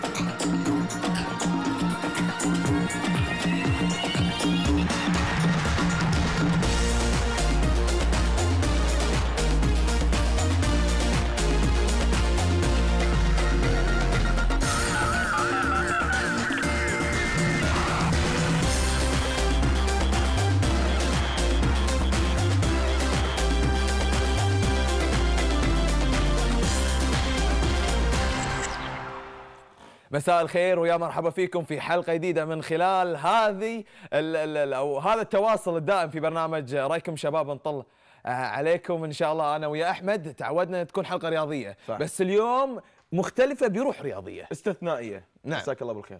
Gracias. مساء الخير ويا مرحبا فيكم في حلقة جديدة من خلال هذه أو هذا التواصل الدائم في برنامج رأيكم شباب نطل عليكم إن شاء الله أنا ويا أحمد تعودنا تكون حلقة رياضية صح. بس اليوم مختلفة بروح رياضية استثنائية نعم مساك الله بالخير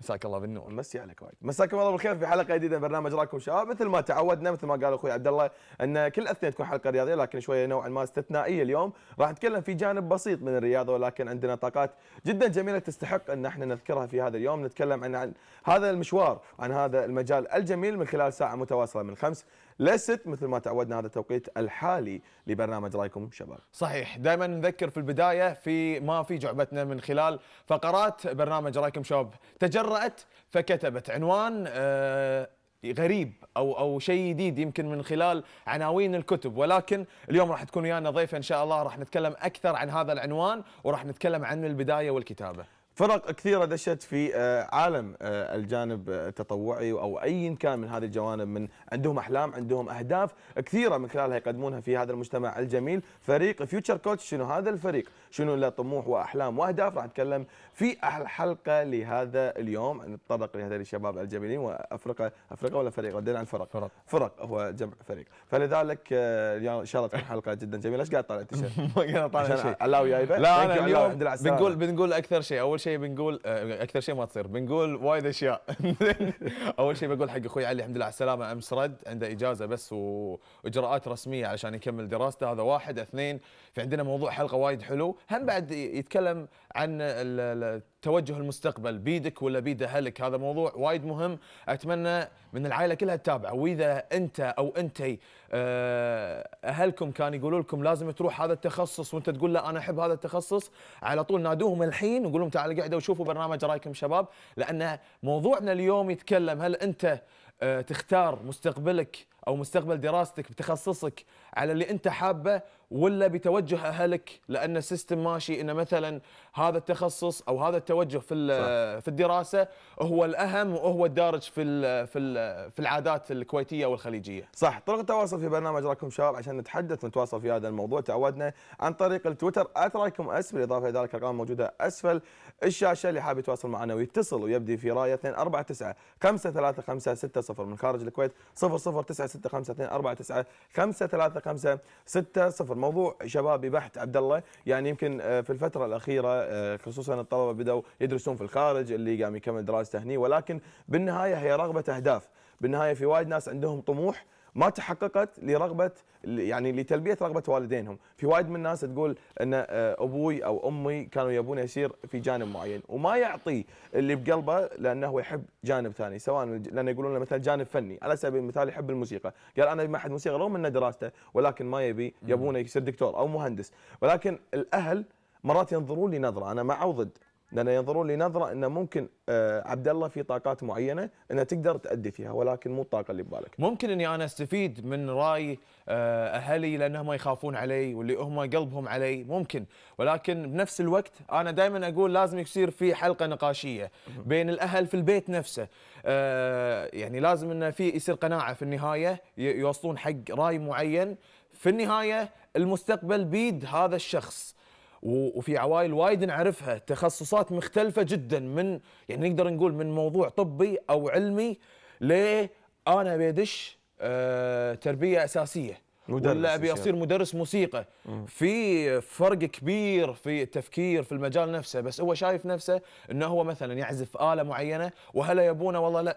مساك الله بالنور مسي عليك وايد مساكم الله بالخير في حلقه جديده من برنامج راكم شباب مثل ما تعودنا مثل ما قال اخوي عبد الله ان كل اثنين تكون حلقه رياضيه لكن شويه نوعا ما استثنائيه اليوم راح نتكلم في جانب بسيط من الرياضه ولكن عندنا طاقات جدا جميله تستحق ان احنا نذكرها في هذا اليوم نتكلم عن, عن هذا المشوار عن هذا المجال الجميل من خلال ساعه متواصله من خمس لست مثل ما تعودنا هذا التوقيت الحالي لبرنامج رايكم شباب. صحيح، دائما نذكر في البدايه في ما في جعبتنا من خلال فقرات برنامج رايكم شباب، تجرأت فكتبت عنوان آه غريب او او شيء جديد يمكن من خلال عناوين الكتب ولكن اليوم راح تكون ويانا ضيفه ان شاء الله راح نتكلم اكثر عن هذا العنوان وراح نتكلم عن البدايه والكتابه. فرق كثيره دشت في آه، عالم آه، الجانب آه، التطوعي او اي كان من هذه الجوانب من عندهم احلام عندهم اهداف كثيره من خلالها يقدمونها في هذا المجتمع الجميل فريق فيوتشر كوتش شنو هذا الفريق شنو له طموح واحلام واهداف راح نتكلم في الحلقه لهذا اليوم نتطرق لهذول الشباب الجميلين وافرقه افرقه ولا فريق ودينا عن فرق فرق فرق هو جمع فريق فلذلك اليوم ان شاء الله تكون حلقه جدا جميله ايش قاعد طالع التيشيرت؟ ما قاعد طالع شيء علاوي جايبه لا انا اليوم بنقول بنقول اكثر شيء اول شيء شيء بنقول آه، اكثر شيء ما تصير بنقول وايد اشياء اول شيء بقول حق اخوي علي الحمد لله على السلامه امس رد عنده اجازه بس واجراءات رسميه عشان يكمل دراسته هذا واحد اثنين في عندنا موضوع حلقه وايد حلو هم بعد يتكلم عن توجه المستقبل بيدك ولا بيد اهلك هذا موضوع وايد مهم اتمنى من العائله كلها تتابعه واذا انت او انتي آه، اهلكم كان يقولوا لكم لازم تروح هذا التخصص وانت تقول لا انا احب هذا التخصص على طول نادوهم الحين وقول لهم تعالوا قعدوا وشوفوا برنامج رايكم شباب لان موضوعنا اليوم يتكلم هل انت آه، تختار مستقبلك او مستقبل دراستك بتخصصك على اللي انت حابه ولا بتوجه اهلك لان السيستم ماشي انه مثلا هذا التخصص او هذا التوجه في في الدراسه هو الاهم وهو الدارج في الـ في الـ في العادات الكويتيه والخليجيه. صح، طرق التواصل في برنامج راكم شباب عشان نتحدث ونتواصل في هذا الموضوع تعودنا عن طريق التويتر اتراكم اس بالاضافه الى ذلك الارقام موجوده اسفل الشاشه اللي حاب يتواصل معنا ويتصل ويبدي في رايه 249 535 من خارج الكويت 00965249535 خمسة ستة صفر موضوع شبابي بحت عبد الله يعني يمكن آه، في الفترة الأخيرة آه، خصوصا الطلبة بدأوا يدرسون في الخارج اللي قام يكمل دراسته هني ولكن بالنهاية هي رغبة أهداف بالنهاية في وايد ناس عندهم طموح ما تحققت لرغبه يعني لتلبيه رغبه والدينهم، في وايد من الناس تقول ان آه، ابوي او امي كانوا يبون يسير في جانب معين وما يعطي اللي بقلبه لانه هو يحب جانب ثاني، سواء لانه يقولون له مثلا جانب فني، على سبيل المثال يحب الموسيقى، قال انا ما احد موسيقى رغم انه دراسته ولكن ما يبي يبونه يصير دكتور او مهندس، ولكن الاهل مرات ينظرون لي نظره انا مع او ضد لان ينظرون لنظره انه ممكن آه، عبد الله في طاقات معينه انها تقدر تادي فيها ولكن مو الطاقه اللي ببالك. ممكن اني انا استفيد من راي آه، اهلي لانهم يخافون علي واللي هم قلبهم علي ممكن ولكن بنفس الوقت انا دائما اقول لازم يصير في حلقه نقاشيه بين الاهل في البيت نفسه آه، يعني لازم انه في يصير قناعه في النهايه يوصلون حق راي معين في النهايه المستقبل بيد هذا الشخص وفي عوائل وايد نعرفها تخصصات مختلفة جدا من يعني نقدر نقول من موضوع طبي أو علمي ليه أنا بيدش أه تربية أساسية مدرس ولا ابي اصير مدرس موسيقى في فرق كبير في التفكير في المجال نفسه بس هو شايف نفسه انه هو مثلا يعزف اله معينه وهلا يبونه والله لا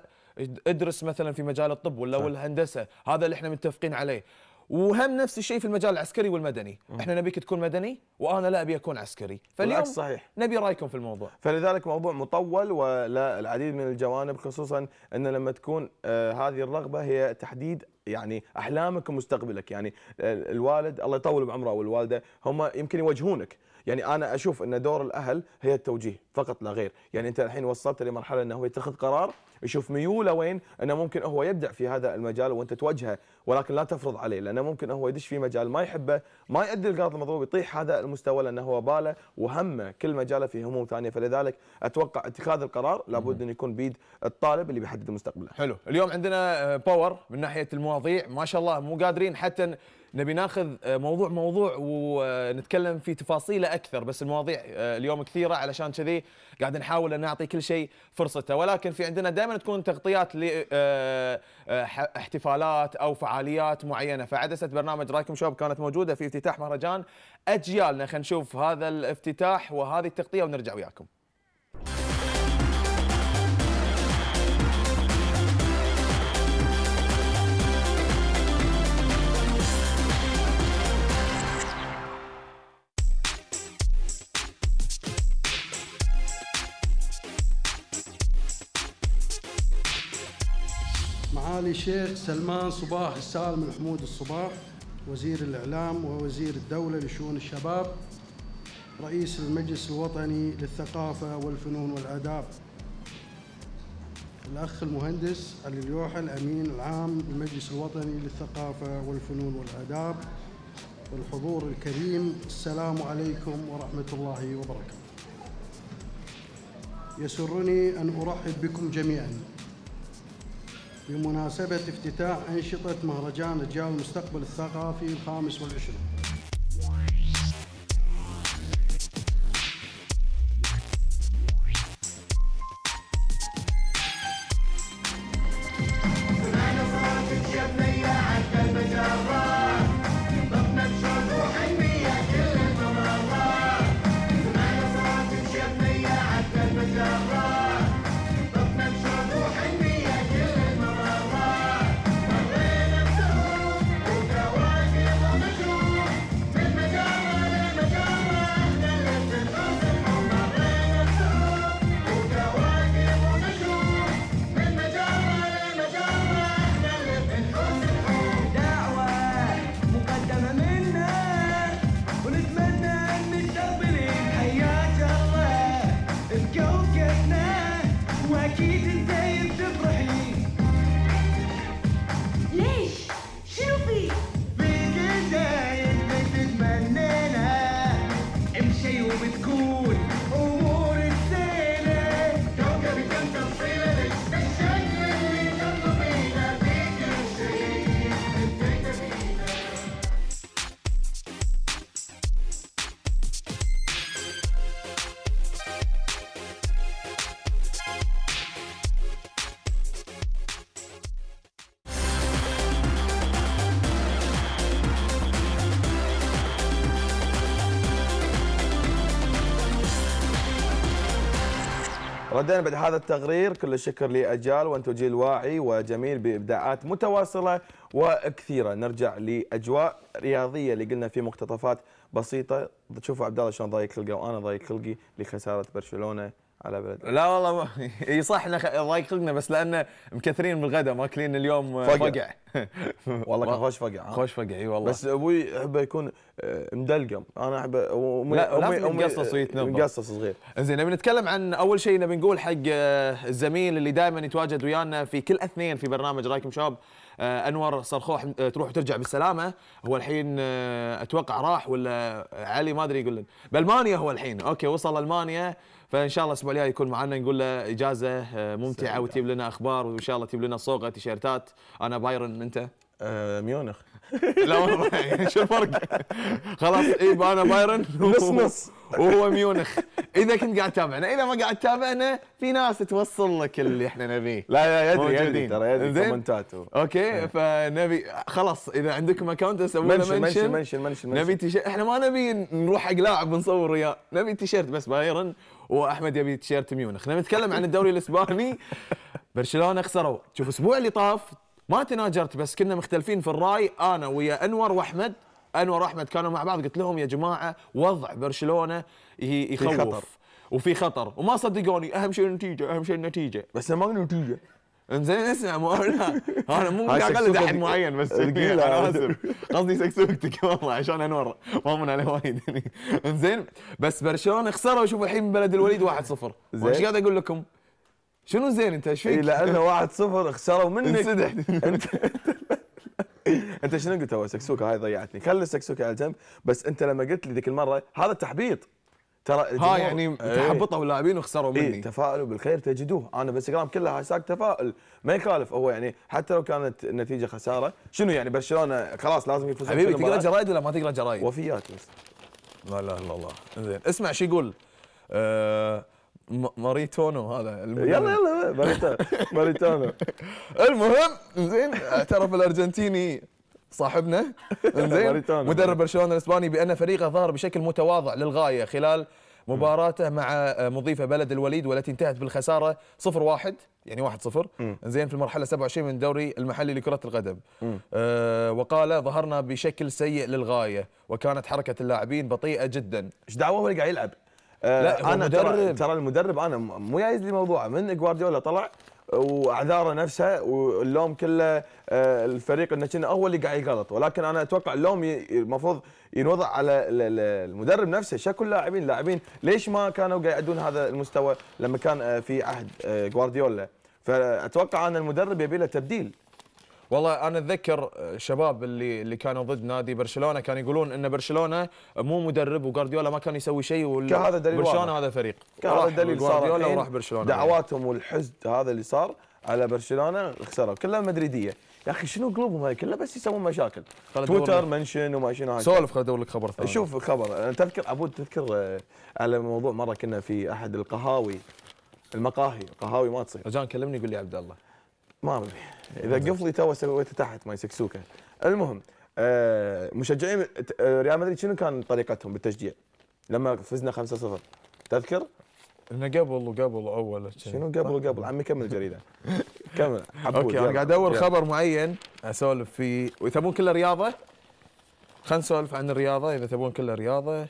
ادرس مثلا في مجال الطب ولا والهندسه هذا اللي احنا متفقين عليه وهم نفس الشيء في المجال العسكري والمدني م. احنا نبيك تكون مدني وانا لا ابي اكون عسكري فاليوم صحيح نبي رايكم في الموضوع فلذلك موضوع مطول ولا العديد من الجوانب خصوصا ان لما تكون آه، هذه الرغبه هي تحديد يعني احلامك ومستقبلك يعني آه، الوالد الله يطول بعمره والوالده هم يمكن يوجهونك يعني انا اشوف ان دور الاهل هي التوجيه فقط لا غير يعني انت الحين وصلت لمرحله انه هو يتخذ قرار يشوف ميوله وين انه ممكن هو يبدع في هذا المجال وانت توجهه ولكن لا تفرض عليه لانه ممكن هو يدش في مجال ما يحبه ما يؤدي القرار المطلوب يطيح هذا المستوى لانه هو باله وهمه كل مجاله في هموم ثانيه فلذلك اتوقع اتخاذ القرار لابد انه يكون بيد الطالب اللي بيحدد مستقبله. حلو، اليوم عندنا آه، باور من ناحيه المواضيع ما شاء الله مو قادرين حتى نبي ناخذ آه، موضوع موضوع ونتكلم في تفاصيله اكثر بس المواضيع آه، اليوم كثيره علشان كذي قاعد نحاول ان نعطي كل شيء فرصته ولكن في عندنا دائما تكون تغطيات لاحتفالات آه، او فعاليات معينه فعدسه برنامج رايكم شوب كانت موجوده في افتتاح مهرجان اجيالنا خلينا نشوف هذا الافتتاح وهذه التغطيه ونرجع وياكم معالي الشيخ سلمان صباح السالم الحمود الصباح وزير الإعلام ووزير الدولة لشؤون الشباب رئيس المجلس الوطني للثقافة والفنون والآداب الأخ المهندس علي اليوحى الأمين العام للمجلس الوطني للثقافة والفنون والآداب والحضور الكريم السلام عليكم ورحمة الله وبركاته يسرني أن أرحب بكم جميعاً بمناسبة افتتاح أنشطة مهرجان رجال المستقبل الثقافي الخامس والعشرين ردينا بعد هذا التقرير كل الشكر لأجيال وأنتم جيل واعي وجميل بإبداعات متواصلة وكثيرة نرجع لأجواء رياضية اللي قلنا في مقتطفات بسيطة تشوفوا عبد الله شلون ضايق خلقه وأنا ضايق خلقي لخسارة برشلونة على بلد لا والله ما... اي صح احنا ضايق خلقنا بس لان مكثرين من الغداء ماكلين اليوم فقع, والله كان خوش فقع خوش فقع اي والله بس ابوي احبه يكون آه، مدلقم انا احبه امي لا امي مقصص ويتنبر مقصص صغير زين نبي نتكلم عن اول شيء نبي نقول حق آه، الزميل اللي دائما يتواجد ويانا في كل اثنين في برنامج رايكم شباب آه، انور صرخوح تروح وترجع بالسلامه هو الحين اتوقع راح ولا علي ما ادري يقول بالمانيا هو الحين اوكي وصل المانيا فان شاء الله الاسبوع الجاي يكون معنا نقول له اجازه آه، ممتعه وتجيب لنا اخبار وان شاء الله تجيب لنا صوغه تيشيرتات انا بايرن انت آه، ميونخ لا والله يعني شو الفرق؟ خلاص اي انا بايرن نص نص وهو ميونخ اذا كنت قاعد تتابعنا اذا ما قاعد تتابعنا في ناس توصل لك اللي احنا نبيه لا لا يدري يدري ترى يدري كومنتات اوكي إيه. فنبي خلاص اذا عندكم اكونت اسوي له منشن منشن منشن نبي تيشيرت احنا ما نبي نروح حق لاعب ونصور وياه نبي تيشيرت بس بايرن واحمد يبي تيشيرت ميونخ نبي نتكلم عن الدوري الاسباني برشلونه خسروا شوف الاسبوع اللي طاف ما تناجرت بس كنا مختلفين في الراي انا ويا انور واحمد انور واحمد كانوا مع بعض قلت لهم يا جماعه وضع برشلونه يخوف خطر. وفي خطر وما صدقوني اهم شيء النتيجه اهم شيء النتيجه بس ما نتيجه انزين اسمع مو انا انا مو قاعد اقلد احد معين بس إيه، انا اسف قصدي سكسوكتك والله عشان انور ما من عليه وايد انزين بس برشلونه خسروا شوفوا الحين بلد الوليد 1-0 ايش قاعد اقول لكم؟ شنو زين انت ايش فيك؟ إيه، لانه 1-0 خسروا منك انسدح انت انت شنو قلت اول سكسوكه هاي ضيعتني خلي السكسوكه على جنب بس انت لما قلت لي ذيك المره هذا تحبيط ترى ها يعني إيه. تحبطوا اللاعبين وخسروا إيه، مني ايه تفاؤلوا بالخير تجدوه انا بالانستغرام كله هاشتاج تفاؤل ما يخالف هو يعني حتى لو كانت النتيجه خساره شنو يعني برشلونه خلاص لازم يفوز حبيبي تقرا جرايد ولا ما تقرا جرايد؟ وفيات بس لا اله الا الله زين اسمع شو يقول آه ماريتونو هذا يلا يلا ماريتونو المهم زين اعترف الارجنتيني صاحبنا زين مدرب برشلونه الاسباني بان فريقه ظهر بشكل متواضع للغايه خلال مباراته مع آه، مضيفه بلد الوليد والتي انتهت بالخساره 0-1 يعني 1-0 زين في المرحله 27 من الدوري المحلي لكره القدم أه وقال ظهرنا بشكل سيء للغايه وكانت حركه اللاعبين بطيئه جدا ايش دعوه هو اللي قاعد يلعب لا آه، انا ترى ترى المدرب انا مو جايز لي موضوعه من جوارديولا طلع واعذاره نفسها واللوم كله آه، الفريق انه كنا هو اللي قاعد يغلط ولكن انا اتوقع اللوم المفروض ينوضع على المدرب نفسه شكل اللاعبين اللاعبين ليش ما كانوا قاعد يعدون هذا المستوى لما كان آه، في عهد جوارديولا فاتوقع ان المدرب يبي له تبديل والله انا اتذكر آه، شباب اللي اللي كانوا ضد نادي برشلونه كانوا يقولون ان برشلونه مو مدرب وغارديولا ما كان يسوي شيء كهذا دليل برشلونه هذا فريق هذا دليل غارديولا وراح برشلونه دعواتهم والحزن هذا اللي صار على برشلونه خسروا كلها مدريديه يا اخي شنو قلوبهم هاي كلها بس يسوون مشاكل تويتر منشن وما شنو هاي سولف خليني ادور لك خبر ثاني شوف خبر انا تذكر ابو تذكر آه، على موضوع مره كنا في احد القهاوي المقاهي القهاوي ما تصير رجاء كلمني يقول لي عبد الله ما ادري اذا قفلي تو سويته تحت ما يسكسوكه المهم آه مشجعين آه، ريال مدريد شنو كان طريقتهم بالتشجيع لما فزنا 5-0 تذكر؟ انه قبل وقبل اول شنو قبل طيب. وقبل عمي كمل الجريده كمل اوكي انا قاعد ادور خبر معين اسولف فيه ويتبون كله رياضه خلينا نسولف عن الرياضه اذا تبون كله رياضه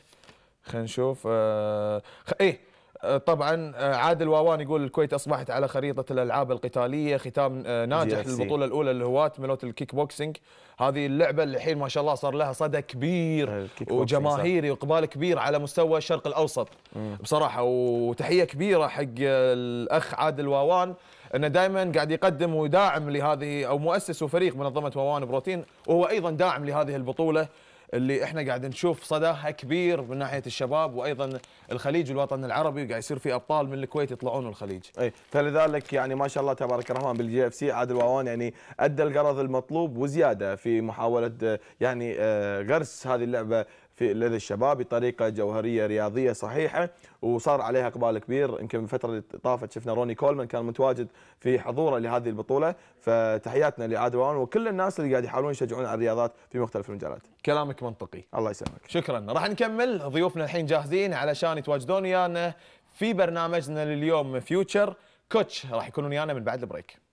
خلينا نشوف آه... خ... ايه آه، طبعا آه، عادل واوان يقول الكويت اصبحت على خريطه الالعاب القتاليه ختام آه، ناجح للبطوله الاولى للهواة ملوت الكيك بوكسينج هذه اللعبه اللي الحين ما شاء الله صار لها صدى كبير وجماهيري واقبال كبير على مستوى الشرق الاوسط مم. بصراحه وتحيه كبيره حق الاخ عادل واوان انه دائما قاعد يقدم وداعم لهذه او مؤسس وفريق منظمه واوان بروتين وهو ايضا داعم لهذه البطوله اللي احنا قاعد نشوف صداها كبير من ناحيه الشباب وايضا الخليج والوطن العربي قاعد يصير في ابطال من الكويت يطلعون الخليج. اي فلذلك يعني ما شاء الله تبارك الرحمن بالجي اف سي عادل واوان يعني ادى الغرض المطلوب وزياده في محاوله آه، يعني آه، غرس هذه اللعبه في لدى الشباب بطريقه جوهريه رياضيه صحيحه وصار عليها اقبال كبير يمكن من الفتره اللي طافت شفنا روني كولمان كان متواجد في حضوره لهذه البطوله فتحياتنا لعادوان وكل الناس اللي قاعد يحاولون يشجعون على الرياضات في مختلف المجالات. كلامك منطقي. الله يسلمك. شكرا، راح نكمل ضيوفنا الحين جاهزين علشان يتواجدون ويانا في برنامجنا لليوم فيوتشر كوتش راح يكونون ويانا من بعد البريك.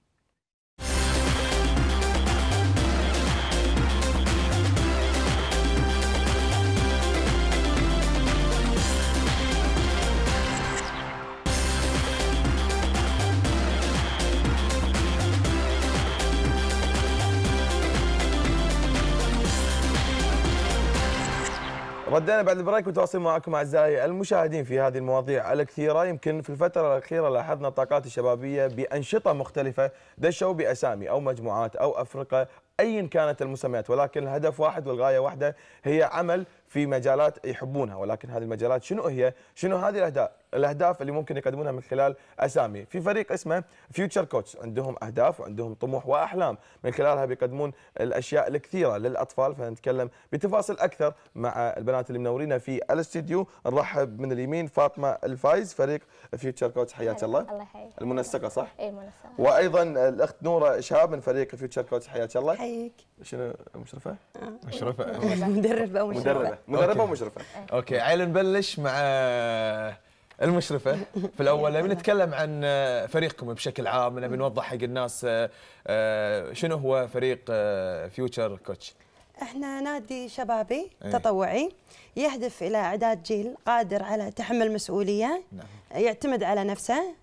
ردينا بعد البريك متواصلين معكم اعزائي المشاهدين في هذه المواضيع الكثيره يمكن في الفتره الاخيره لاحظنا الطاقات الشبابيه بانشطه مختلفه دشوا باسامي او مجموعات او افرقه ايا كانت المسميات ولكن الهدف واحد والغايه واحده هي عمل في مجالات يحبونها ولكن هذه المجالات شنو هي؟ شنو هذه الاهداف؟ الاهداف اللي ممكن يقدمونها من خلال اسامي في فريق اسمه فيوتشر كوتش عندهم اهداف وعندهم طموح واحلام من خلالها بيقدمون الاشياء الكثيره للاطفال فنتكلم بتفاصيل اكثر مع البنات اللي منورينا في الاستديو نرحب من اليمين فاطمه الفايز فريق فيوتشر كوتش حياك الله الله يحييك المنسقه صح اي منسقه وايضا الاخت نوره شهاب من فريق فيوتشر كوتش حياك الله حيك شنو مشرفه آه. مشرفه مدربه ومشرفه مدربه مدربه ومشرفه اوكي عيل نبلش مع المشرفه في الاول نبي نتكلم عن آه، فريقكم بشكل عام نبي نوضح حق الناس آه، آه، شنو هو فريق فيوتشر كوتش احنا نادي شبابي أيه. تطوعي يهدف الى اعداد جيل قادر على تحمل مسؤوليه نعم. يعتمد على نفسه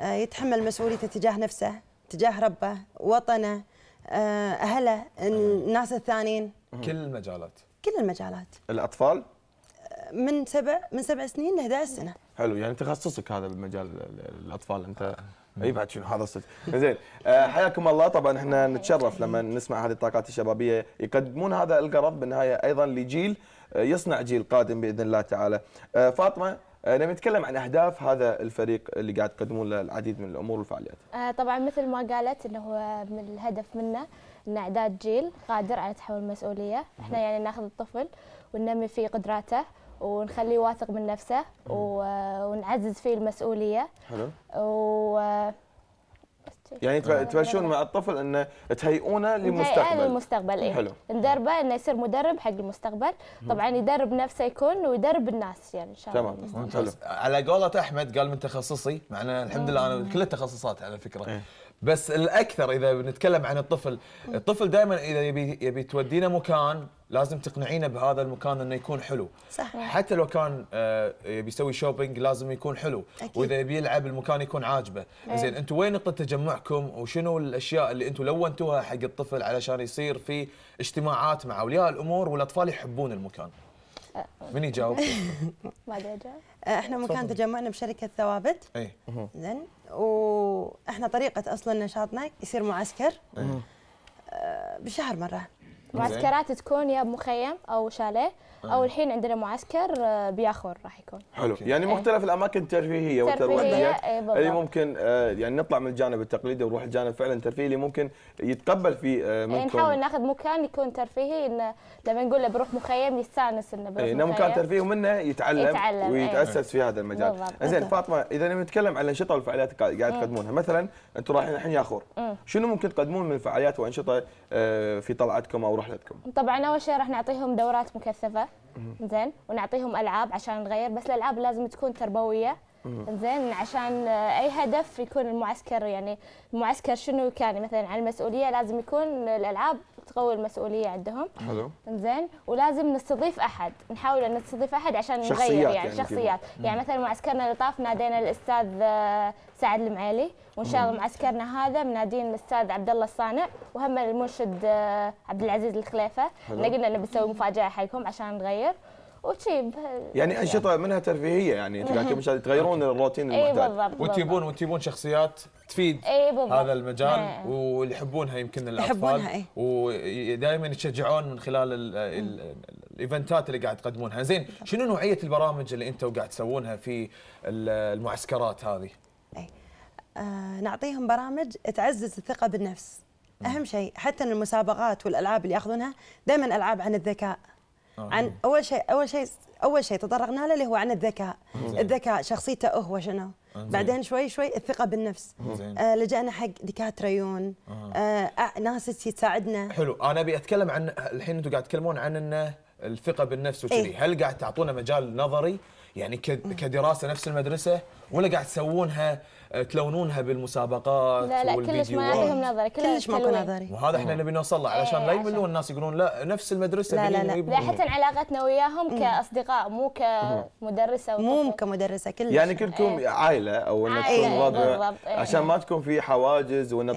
يتحمل مسؤوليته تجاه نفسه تجاه ربه وطنه اهله الناس الثانيين كل المجالات كل المجالات الاطفال من سبع من سبع سنين ل 11 سنه حلو يعني تخصصك هذا المجال الاطفال انت آه. اي بعد شنو هذا الصدق زين آه، حياكم الله طبعا احنا نتشرف لما نسمع هذه الطاقات الشبابيه يقدمون هذا القرض بالنهايه ايضا لجيل آه، يصنع جيل قادم باذن الله تعالى فاطمه نبي نتكلم عن اهداف هذا الفريق اللي قاعد تقدمون له العديد من الامور والفعاليات. طبعا مثل ما قالت انه هو من الهدف منه ان اعداد جيل قادر على تحمل المسؤوليه، احنا يعني ناخذ الطفل وننمي فيه قدراته ونخليه واثق من نفسه ونعزز فيه المسؤوليه حلو و يعني تمشون مع الطفل انه تهيئونه للمستقبل للمستقبل اي حلو ندربه انه يصير مدرب حق المستقبل طبعا يدرب نفسه يكون ويدرب الناس يعني ان شاء الله تمام على قولة احمد قال من تخصصي معنا الحمد لله انا كل التخصصات على فكره إيه. بس الاكثر اذا بنتكلم عن الطفل الطفل دائما اذا يبي يبي تودينا مكان لازم تقنعينه بهذا المكان انه يكون حلو صح حتى لو كان آه، يبي يسوي شوبينج لازم يكون حلو أكيد. واذا يبي يلعب المكان يكون عاجبه أيوه. زين انتم وين نقطه تجمعكم وشنو الاشياء اللي انتم لونتوها حق الطفل علشان يصير في اجتماعات مع اولياء الامور والاطفال يحبون المكان أه. من يجاوب؟ ما ادري اجاوب احنا مكان تجمعنا بشركه ثوابت اي زين واحنا طريقه اصلا نشاطنا يصير معسكر إيه. آه، بالشهر مره معسكرات تكون يا بمخيم او شاليه او آه. الحين عندنا معسكر آه، بياخور راح يكون حلو يعني إيه. مختلف الاماكن الترفيهيه ايه اللي يعني ممكن آه، يعني نطلع من الجانب التقليدي ونروح الجانب فعلا الترفيهي اللي ممكن يتقبل فيه منكم يعني نحاول ناخذ مكان يكون ترفيهي انه لما نقول له بروح مخيم يستانس انه بروح ايه؟ مكان ترفيهي ومنه يتعلم, يتعلم إيه. ويتاسس ايه؟ في هذا المجال بالضبط. زين فاطمه اذا نتكلم عن الانشطه والفعاليات اللي قاعد تقدمونها مثلا انتم رايحين الحين ياخور شنو ممكن تقدمون من فعاليات وانشطه في طلعتكم او رحلتكم؟ طبعا اول شيء راح نعطيهم دورات مكثفه زين ونعطيهم العاب عشان نغير بس الالعاب لازم تكون تربويه زين عشان آه، اي هدف يكون المعسكر يعني المعسكر شنو كان مثلا على المسؤوليه لازم يكون الالعاب تقوي المسؤوليه عندهم حلو زين ولازم نستضيف احد نحاول ان نستضيف احد عشان نغير يعني, يعني شخصيات يعني مثلا معسكرنا اللي طاف نادينا الاستاذ آه، سعد المعيلي وان شاء الله معسكرنا هذا منادين الاستاذ عبد الله الصانع وهم المرشد آه، عبد العزيز الخليفه احنا قلنا انه بنسوي مفاجاه حقكم عشان نغير وشي يعني انشطه منها ترفيهيه يعني انتم تغيرون الروتين إيه، المعتاد اي بالضبط وتجيبون وتجيبون شخصيات تفيد إيه، هذا المجال نعم. واللي يحبونها يمكن الاطفال اي ودائما يشجعون من خلال الايفنتات اللي قاعد تقدمونها زين شنو نوعيه البرامج اللي انتم قاعد تسوونها في المعسكرات هذه أي. آه نعطيهم برامج تعزز الثقه بالنفس اهم شيء حتى المسابقات والالعاب اللي ياخذونها دائما العاب عن الذكاء آه. عن اول شيء اول شيء اول شيء تطرقنا له اللي هو عن الذكاء مزين. الذكاء شخصيته هو شنو آه، بعدين شوي شوي الثقه بالنفس آه،, آه لجأنا حق دكاتره يون آه. آه ناس تساعدنا حلو انا ابي اتكلم عن الحين انتم قاعد تتكلمون عن انه الثقه بالنفس وكذي إيه؟ هل قاعد تعطونا مجال نظري يعني كدراسه نفس المدرسه ولا قاعد تسوونها آه، تلونونها بالمسابقات لا لا كلش ما عندهم نظري كلش ماكو نظري وهذا احنا نبي نوصل له إيه، علشان لا يملون الناس يقولون لا نفس المدرسه لا لا لا, لا حتى علاقتنا وياهم كاصدقاء مو كمدرسه مو كمدرسه كلش يعني كلكم إيه. عائله او انكم إيه. عشان ما تكون في حواجز وان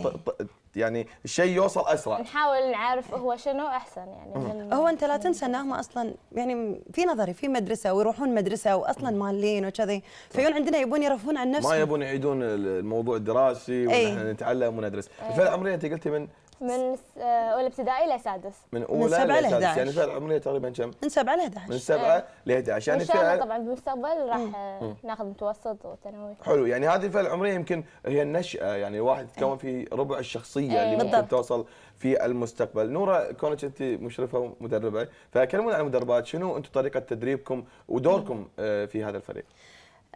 يعني الشيء يوصل اسرع نحاول نعرف هو شنو احسن يعني من هو انت لا تنسى انهم اصلا يعني في نظري في مدرسه ويروحون مدرسه واصلا مالين وكذي فيون عندنا يبون يرفون عن نفسهم ما يبون يعيدون الموضوع الدراسي إيه. ونحن نتعلم وندرس إيه. الفئه العمريه انت قلتي من آه، من اولى ابتدائي لسادس من اولى لسادس يعني فعلا عمري تقريبا كم؟ من سبعه ل 11 من سبعه آه. ل 11 يعني ان شاء الله طبعا بالمستقبل راح آه، ناخذ متوسط وثانوي حلو يعني هذه الفئه العمريه يمكن هي النشاه يعني الواحد إيه. يتكون في ربع الشخصيه اللي إيه. ممكن توصل في المستقبل نوره كونك انت مشرفه ومدربه فكلمونا عن المدربات شنو انتم طريقه تدريبكم ودوركم في هذا الفريق؟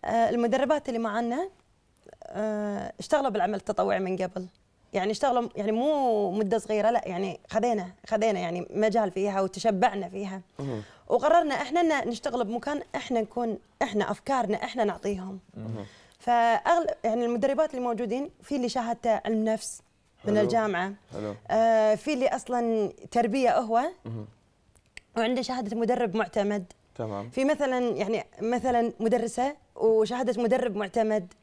المدربات اللي معنا اشتغلوا بالعمل التطوعي من قبل يعني اشتغلوا يعني مو مده صغيره لا يعني خذينا خذينا يعني مجال فيها وتشبعنا فيها وقررنا احنا نشتغل بمكان احنا نكون احنا افكارنا احنا نعطيهم فاغلب يعني المدربات اللي موجودين في اللي شهادته علم نفس من الجامعه آه في اللي اصلا تربيه هو وعنده شهاده مدرب معتمد تمام في مثلا يعني مثلا مدرسه وشهاده مدرب معتمد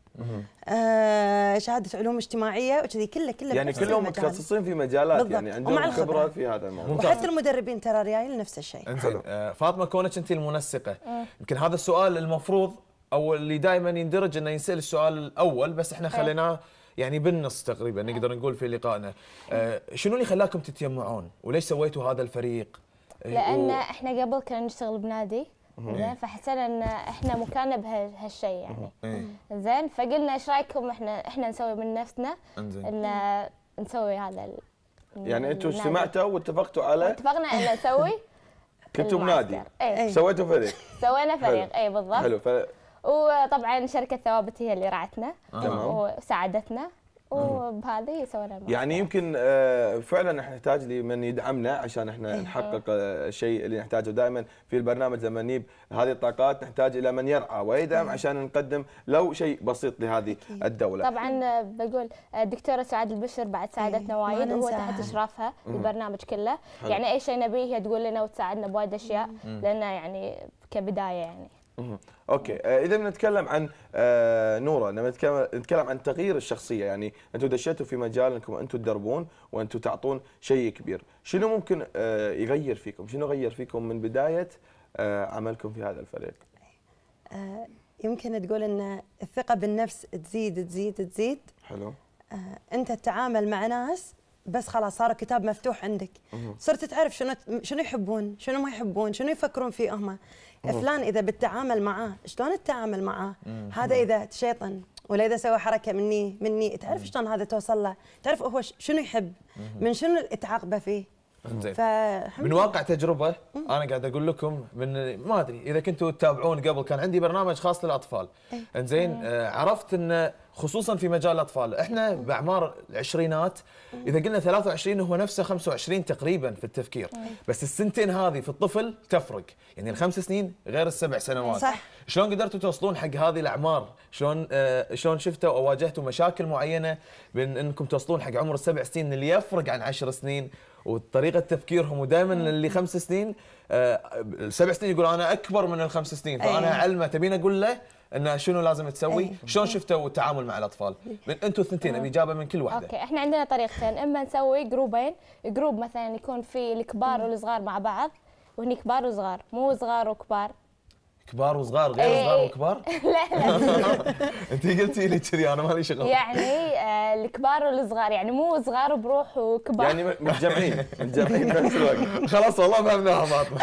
آه، شهاده علوم اجتماعيه وكذي كله كله يعني كلهم متخصصين في مجالات يعني بالضبط. يعني عندهم خبره في هذا الموضوع ممتاز. وحتى المدربين ترى ريايل نفس الشيء حلو آه، فاطمه كونك انت المنسقه آه. يمكن هذا السؤال المفروض او اللي دائما يندرج انه ينسال السؤال الاول بس احنا خليناه يعني بالنص تقريبا نقدر نقول في لقائنا آه شنو اللي خلاكم تتجمعون وليش سويتوا هذا الفريق لان و... احنا قبل كنا نشتغل بنادي زين فحسينا ان احنا مكاننا بهالشيء يعني إيه. زين فقلنا ايش رايكم احنا احنا نسوي من نفسنا ان نسوي هذا يعني انتم اجتمعتوا واتفقتوا على اتفقنا ان نسوي كنتم نادي إيه. ايه؟ سويتوا فريق سوينا فريق اي بالضبط حلو ف... وطبعا شركه ثوابت هي اللي رعتنا آه. وساعدتنا وبهذا يسوون يعني يمكن آه، فعلا احنا نحتاج لمن يدعمنا عشان احنا إيه، نحقق إيه. آه، الشيء اللي نحتاجه دائما في البرنامج لما نجيب هذه الطاقات نحتاج الى من يرعى ويدعم إيه. عشان نقدم لو شيء بسيط لهذه الدوله طبعا آه، بقول الدكتوره سعاد البشر بعد ساعدتنا وايد وهو تحت اشرافها البرنامج كله يعني اي شيء نبيه هي تقول لنا وتساعدنا بوايد اشياء لان يعني كبدايه يعني اوكي آه، اذا بنتكلم عن آه، نوره لما نتكلم عن تغيير الشخصيه يعني انتم دشيتوا في مجال انكم انتم تدربون وانتم تعطون شيء كبير شنو ممكن آه، يغير فيكم شنو غير فيكم من بدايه عملكم في هذا الفريق يمكن تقول ان الثقه بالنفس تزيد تزيد تزيد حلو انت تتعامل مع ناس بس خلاص صار كتاب مفتوح عندك صرت تعرف شنو شنو يحبون شنو ما يحبون شنو يفكرون فيه هم فلان اذا بتتعامل معاه شلون التعامل معاه هذا اذا تشيطن ولا اذا سوى حركه مني مني تعرف شلون هذا توصل له تعرف هو شنو يحب من شنو تعاقبه فيه زين من واقع تجربه انا قاعد اقول لكم من ما ادري اذا كنتوا تتابعون قبل كان عندي برنامج خاص للاطفال إيه. انزين آه. آه، عرفت انه خصوصا في مجال الاطفال، احنا باعمار العشرينات اذا قلنا 23 هو نفسه 25 تقريبا في التفكير، بس السنتين هذه في الطفل تفرق، يعني الخمس سنين غير السبع سنوات. صح شلون قدرتوا توصلون حق هذه الاعمار؟ شلون آه شلون شفتوا او واجهتوا مشاكل معينه بين انكم توصلون حق عمر السبع سنين اللي يفرق عن 10 سنين وطريقه تفكيرهم ودائما اللي خمس سنين آه سبع سنين يقول انا اكبر من الخمس سنين فانا اعلمه تبين اقول له انه شنو لازم تسوي إيه. شلون شفتوا التعامل مع الاطفال من انتم الثنتين ابي آه. اجابه من كل واحده اوكي احنا عندنا طريقتين اما نسوي جروبين جروب مثلا يكون فيه الكبار والصغار مع بعض وهني كبار وصغار مو صغار وكبار كبار وصغار غير أيه. صغار وكبار؟ لا لا انت قلتي لي كذي انا مالي شغل يعني آه، الكبار والصغار يعني مو صغار بروح وكبار يعني متجمعين متجمعين بنفس الوقت خلاص والله فهمناها مع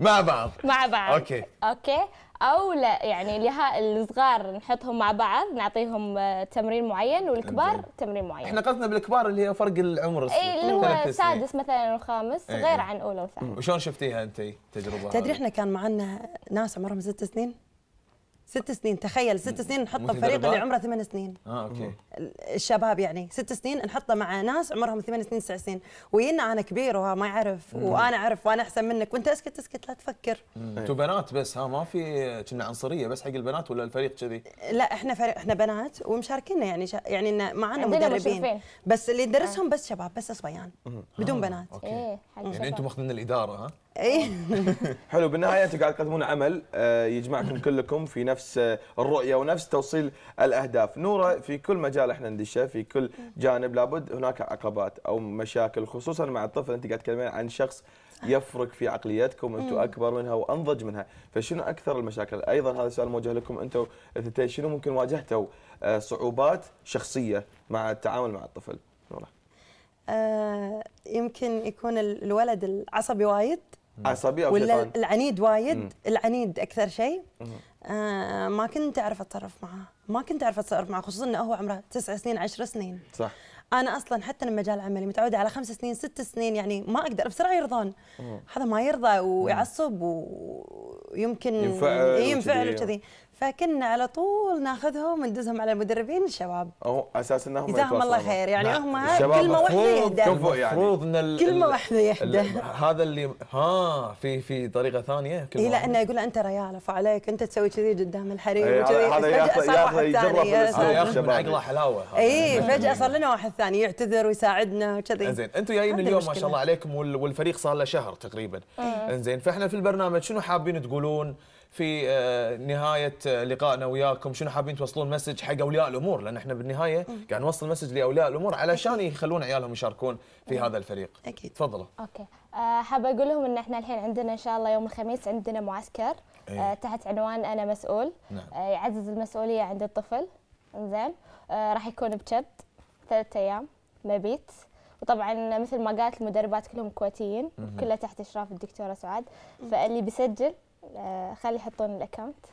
مع بعض مع بعض اوكي اوكي او لا يعني لها الصغار نحطهم مع بعض نعطيهم آه، تمرين معين والكبار تمرين معين احنا قصدنا بالكبار اللي هي فرق العمر اي اللي هو السادس مثلا والخامس إيه، غير إيه. عن اولى وثانيه وشلون شفتيها انت تجربه تدري احنا كان معنا ناس عمرهم ست سنين ست سنين تخيل ست سنين نحطه بفريق فريق اللي عمره ثمان سنين اه اوكي الشباب يعني ست سنين نحطه مع ناس عمرهم ثمان سنين تسع سنين وينا انا كبير وها ما يعرف وانا اعرف وانا احسن منك وانت اسكت اسكت لا تفكر انتوا طيب. بنات بس ها ما في كنا عنصريه بس حق البنات ولا الفريق كذي لا احنا فريق احنا بنات ومشاركينا يعني شا يعني معنا مدربين بس اللي ندرسهم آه. بس شباب بس صبيان بدون آه. بنات اوكي إيه، يعني انتم ماخذين الاداره ها اي حلو بالنهايه انتم قاعد تقدمون عمل آه، يجمعكم كلكم في نفس آه، الرؤيه ونفس توصيل الاهداف، نوره في كل مجال احنا ندشه في كل جانب لابد هناك عقبات او مشاكل خصوصا مع الطفل انت قاعد تتكلمين عن شخص يفرق في عقليتكم انتم اكبر منها وانضج منها، فشنو اكثر المشاكل؟ ايضا هذا السؤال موجه لكم انتم الثنتين شنو ممكن واجهتوا آه، صعوبات شخصيه مع التعامل مع الطفل؟ نوره. يمكن يكون الولد العصبي وايد عصبي او ولا شيطان. العنيد وايد مم. العنيد اكثر شيء آه ما كنت اعرف اتصرف معاه ما كنت اعرف اتصرف معاه خصوصا انه هو عمره تسع سنين عشر سنين صح انا اصلا حتى لما مجال عملي متعوده على خمس سنين ست سنين يعني ما اقدر بسرعه يرضون هذا ما يرضى ويعصب ويمكن ينفعل وكذي فكنا على طول ناخذهم وندزهم على المدربين الشباب او اساس انهم جزاهم الله خير يعني هم كلمه واحده يهدى المفروض يعني. ان كلمه واحده يهدى هذا اللي ها في في طريقه ثانيه كلمه إيه لا انه يقول انت ريال فعليك انت تسوي كذي قدام الحريم وكذي هذا ياخذ من عقله حلاوه اي يعني فجاه صار لنا واحد ثاني يعتذر ويساعدنا وكذي زين انتم جايين اليوم ما شاء الله عليكم والفريق صار له شهر تقريبا إيه. انزين فاحنا في البرنامج شنو حابين تقولون في آه، نهايه آه، لقائنا وياكم شنو حابين توصلون مسج حق اولياء الامور لان احنا بالنهايه قاعد نوصل مسج لاولياء الامور علشان يخلون عيالهم يشاركون في هذا الفريق اكيد تفضلوا اوكي آه، حابه اقول لهم ان احنا الحين عندنا ان شاء الله يوم الخميس عندنا معسكر أيه. تحت عنوان انا مسؤول نعم. يعزز المسؤوليه عند الطفل زين راح يكون بجد ثلاثة ايام مبيت وطبعا مثل ما قالت المدربات كلهم كويتيين كلها تحت اشراف الدكتوره سعاد فاللي بيسجل آه، خلي يحطون الاكونت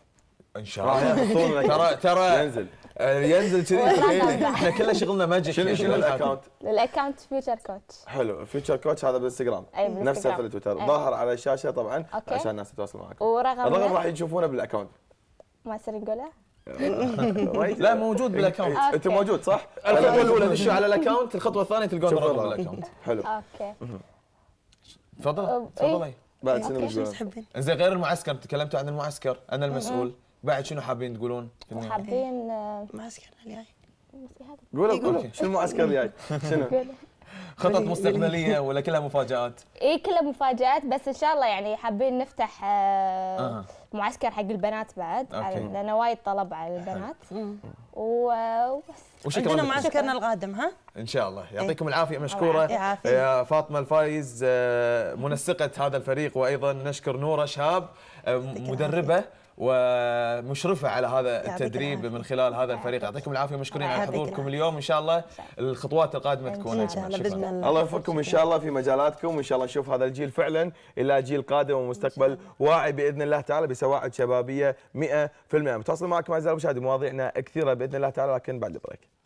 ان شاء الله ترى ترى ينزل ينزل كذي احنا كله شغلنا ماجيك شنو شنو الاكونت؟ الاكونت فيوتشر كوتش حلو فيوتشر كوتش هذا بالانستغرام نفسه في التويتر ظاهر على الشاشه طبعا أوكي. عشان الناس تتواصل معك ورغم الرقم راح يشوفونه بالاكونت ما يصير نقوله؟ لا موجود بالاكونت انت موجود صح؟ الخطوه الاولى دشوا على الاكونت الخطوه الثانيه تلقون الرقم بالاكونت حلو اوكي تفضل تفضلي إيه. إيه. بعد شنو بالزواج؟ زين غير المعسكر تكلمتوا عن المعسكر انا أمم. المسؤول بعد شنو حابين تقولون؟ حابين المعسكر آه، الجاي قولوا قولوا شنو المعسكر الجاي؟ شنو؟ خطط مستقبليه ولا كلها مفاجات؟ اي كلها مفاجات بس ان شاء الله يعني حابين نفتح آه. آه. معسكر حق البنات بعد أوكي. لانه وايد طلب على البنات وبس عندنا معسكرنا القادم ها؟ ان شاء الله إيه. يعطيكم العافيه مشكوره يا فاطمه الفايز آه، منسقه هذا الفريق وايضا نشكر نوره شهاب آه، مدربه ومشرفه على هذا التدريب من خلال هذا الفريق يعطيكم العافيه مشكورين على حضوركم اليوم ان شاء الله الخطوات القادمه تكون ان شاء الله باذن الله الله يوفقكم ان شاء الله في مجالاتكم وان شاء الله نشوف هذا الجيل فعلا الى جيل قادم ومستقبل واعي باذن الله تعالى بسواعد شبابيه 100% متواصل معكم اعزائي المشاهدين مواضيعنا كثيره باذن الله تعالى لكن بعد البريك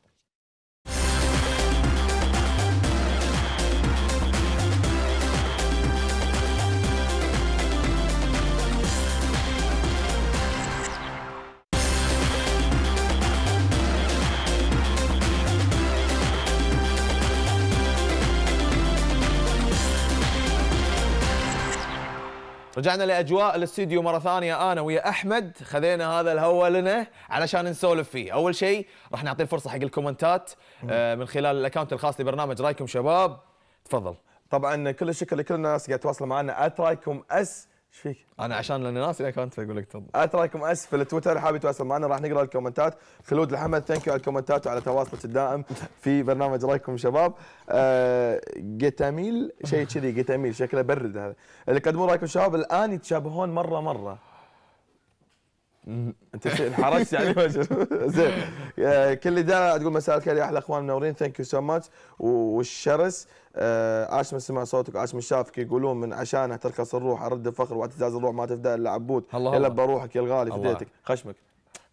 رجعنا لاجواء الاستديو مره ثانيه انا ويا احمد خذينا هذا الهوا لنا علشان نسولف فيه اول شيء راح نعطي الفرصه حق الكومنتات آه، من خلال الاكونت الخاص لبرنامج رايكم شباب تفضل طبعا كل الشكر لكل الناس قاعد تواصلوا معنا ات رايكم اس ايش فيك؟ انا عشان لاني ناسي الاكونت فاقول لك تفضل. ات رايكم اسفل تويتر حابب يتواصل معنا راح نقرا الكومنتات، خلود الحمد ثانك يو على الكومنتات وعلى تواصلك الدائم في برنامج رايكم شباب. آه شيء كذي جيتاميل شكله برد هذا. اللي قدموا رايكم شباب الان يتشابهون مره مره. انت انحرجت يعني زين آه، كل اللي تقول مساء الخير يا احلى اخوان منورين ثانك يو سو ماتش والشرس آه، عاش من سمع صوتك عاش من شافك يقولون من عشانه ترخص الروح ارد الفخر واعتزاز الروح ما تفدا الا عبود الا بروحك يا الغالي فديتك خشمك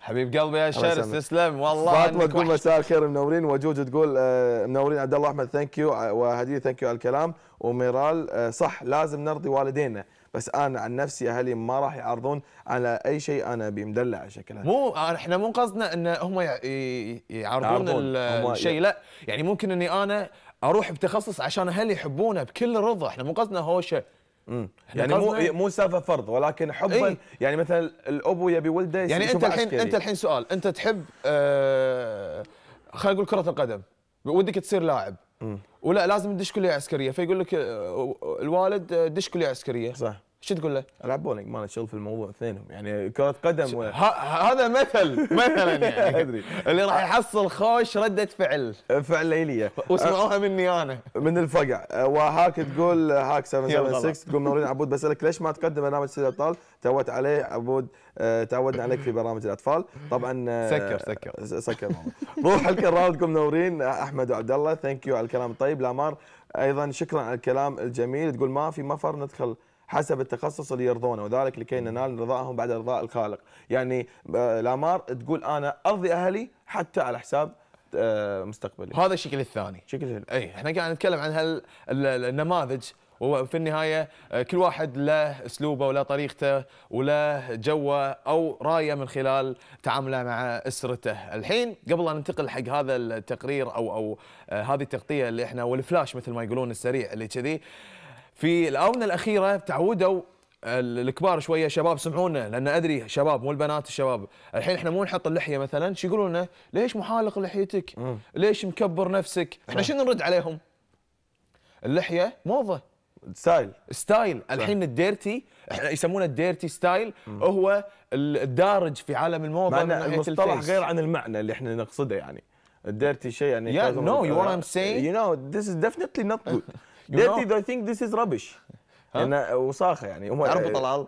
حبيب قلبي يا شرس تسلم والله فاطمه تقول مساء الخير منورين وجوج تقول آه، منورين عبد الله احمد ثانك يو وهديه ثانك يو على الكلام وميرال آه، صح لازم نرضي والدينا بس انا عن نفسي اهلي ما راح يعرضون على اي شيء انا بمدلع شكلها مو احنا مو قصدنا ان هم يعرضون, يعرضون الشيء لا يعني ممكن اني انا اروح بتخصص عشان اهلي يحبونه بكل رضا احنا مو قصدنا هوشه يعني مو مو سالفه فرض ولكن حبا ايه؟ يعني مثلا الابو يبي ولده يعني انت الحين انت الحين سؤال انت تحب آه خلينا نقول كره القدم ودك تصير لاعب ولا لازم تدش كليه عسكريه فيقول لك آه، آه، آه، الوالد دش كليه عسكريه صح شو تقول له؟ العب بولينج ما شغل في الموضوع اثنينهم يعني كرة قدم و... هذا مثل مثلا يعني ادري اللي راح يحصل خوش ردة فعل فعل ليلية واسمعوها مني انا من الفقع وهاك تقول هاك 776 تقول منورين عبود بسالك ليش ما تقدم برنامج سيد الاطفال؟ تعودت عليه عبود آه، تعودنا عليك في برامج الاطفال طبعا آه، سكر سكر سكر روح الكرام تقول منورين احمد وعبد الله ثانك يو على الكلام الطيب لامار ايضا شكرا على الكلام الجميل تقول ما في مفر ندخل حسب التخصص اللي يرضونه وذلك لكي ننال رضاهم بعد رضاء الخالق يعني آه، لامار تقول انا ارضي اهلي حتى على حساب آه، مستقبلي هذا الشكل الثاني شكل اي احنا قاعد نتكلم عن هالنماذج النماذج وفي النهايه آه، كل واحد له اسلوبه وله طريقته وله جوه او رايه من خلال تعامله مع اسرته. الحين قبل ان ننتقل حق هذا التقرير او او هذه التغطيه اللي احنا والفلاش مثل ما يقولون السريع اللي كذي في الاونه الاخيره تعودوا آه، الكبار شويه شباب سمعونا لان ادري شباب مو البنات الشباب الحين احنا مو نحط اللحيه مثلا شو يقولون لنا ليش محالق لحيتك ليش مكبر نفسك احنا شنو نرد عليهم اللحيه موضه ستايل ستايل الحين الديرتي احنا يسمونه الديرتي ستايل هو الدارج في عالم الموضه من ناحيه المصطلح الفيس. غير عن المعنى اللي احنا نقصده يعني الديرتي شيء يعني نو no you ام سي يو نو ذس از ديفينتلي نوت جود ديرتي is, I think this is ربش انا وصاخه يعني هم تعرفوا طلال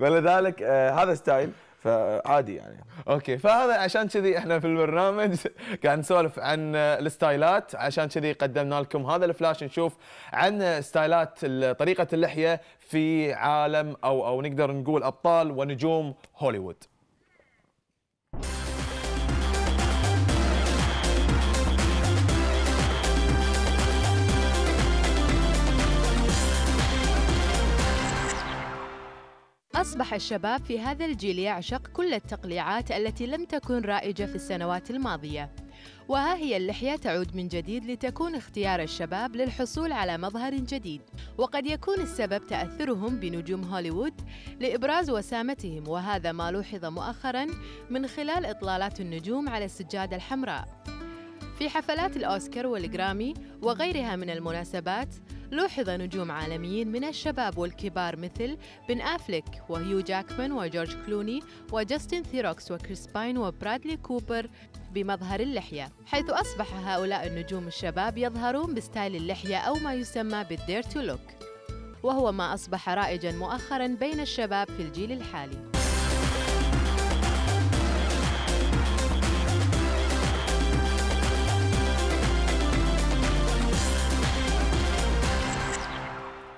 فلذلك آه، هذا ستايل فعادي يعني اوكي فهذا عشان كذي احنا في البرنامج قاعد نسولف عن آه، الستايلات عشان كذي قدمنا لكم هذا الفلاش نشوف عن آه، ستايلات طريقه اللحيه في عالم او او نقدر نقول ابطال ونجوم هوليوود أصبح الشباب في هذا الجيل يعشق كل التقليعات التي لم تكن رائجة في السنوات الماضية وها هي اللحية تعود من جديد لتكون اختيار الشباب للحصول على مظهر جديد وقد يكون السبب تأثرهم بنجوم هوليوود لإبراز وسامتهم وهذا ما لوحظ مؤخرا من خلال إطلالات النجوم على السجادة الحمراء في حفلات الأوسكار والجرامي وغيرها من المناسبات لوحظ نجوم عالميين من الشباب والكبار مثل بن أفليك وهيو جاكمان وجورج كلوني وجاستن ثيروكس وكريس باين وبرادلي كوبر بمظهر اللحية حيث أصبح هؤلاء النجوم الشباب يظهرون بستايل اللحية أو ما يسمى بالديرتو لوك وهو ما أصبح رائجا مؤخرا بين الشباب في الجيل الحالي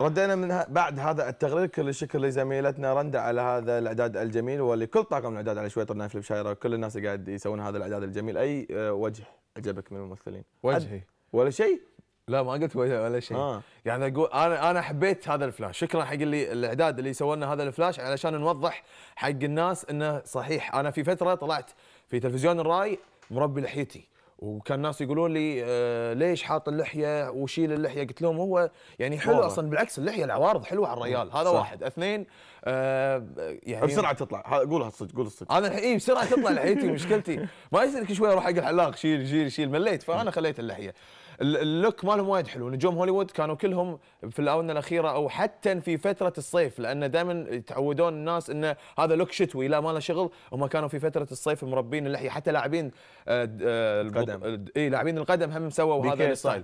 ردينا من بعد هذا التقرير كل الشكر لزميلتنا رندا على هذا الاعداد الجميل ولكل طاقم الاعداد على شوي طرنا في بشايره كل الناس اللي قاعد يسوون هذا الاعداد الجميل اي آه، وجه عجبك من الممثلين وجهي ولا شيء لا ما قلت ولا شيء آه. يعني اقول انا انا حبيت هذا الفلاش شكرا حق اللي الاعداد اللي سووا لنا هذا الفلاش علشان نوضح حق الناس انه صحيح انا في فتره طلعت في تلفزيون الراي مربي لحيتي وكان الناس يقولون لي آه، ليش حاط اللحيه وشيل اللحيه قلت لهم هو يعني حلو والله. اصلا بالعكس اللحيه العوارض حلوه على الريال هذا صح. واحد اثنين آه يعني بسرعه تطلع قولها الصدق قول الصدق انا اي بسرعه تطلع لحيتي مشكلتي ما يصير كل شويه اروح حق الحلاق شيل شيل شيل مليت فانا خليت اللحيه اللوك مالهم وايد حلو نجوم هوليوود كانوا كلهم في الاونه الاخيره او حتى في فتره الصيف لان دائما يتعودون الناس انه هذا لوك شتوي لا ما له شغل هم كانوا في فتره الصيف مربين اللحيه حتى لاعبين آه، آه، القدم آه، اي لاعبين القدم هم سووا هذا الستايل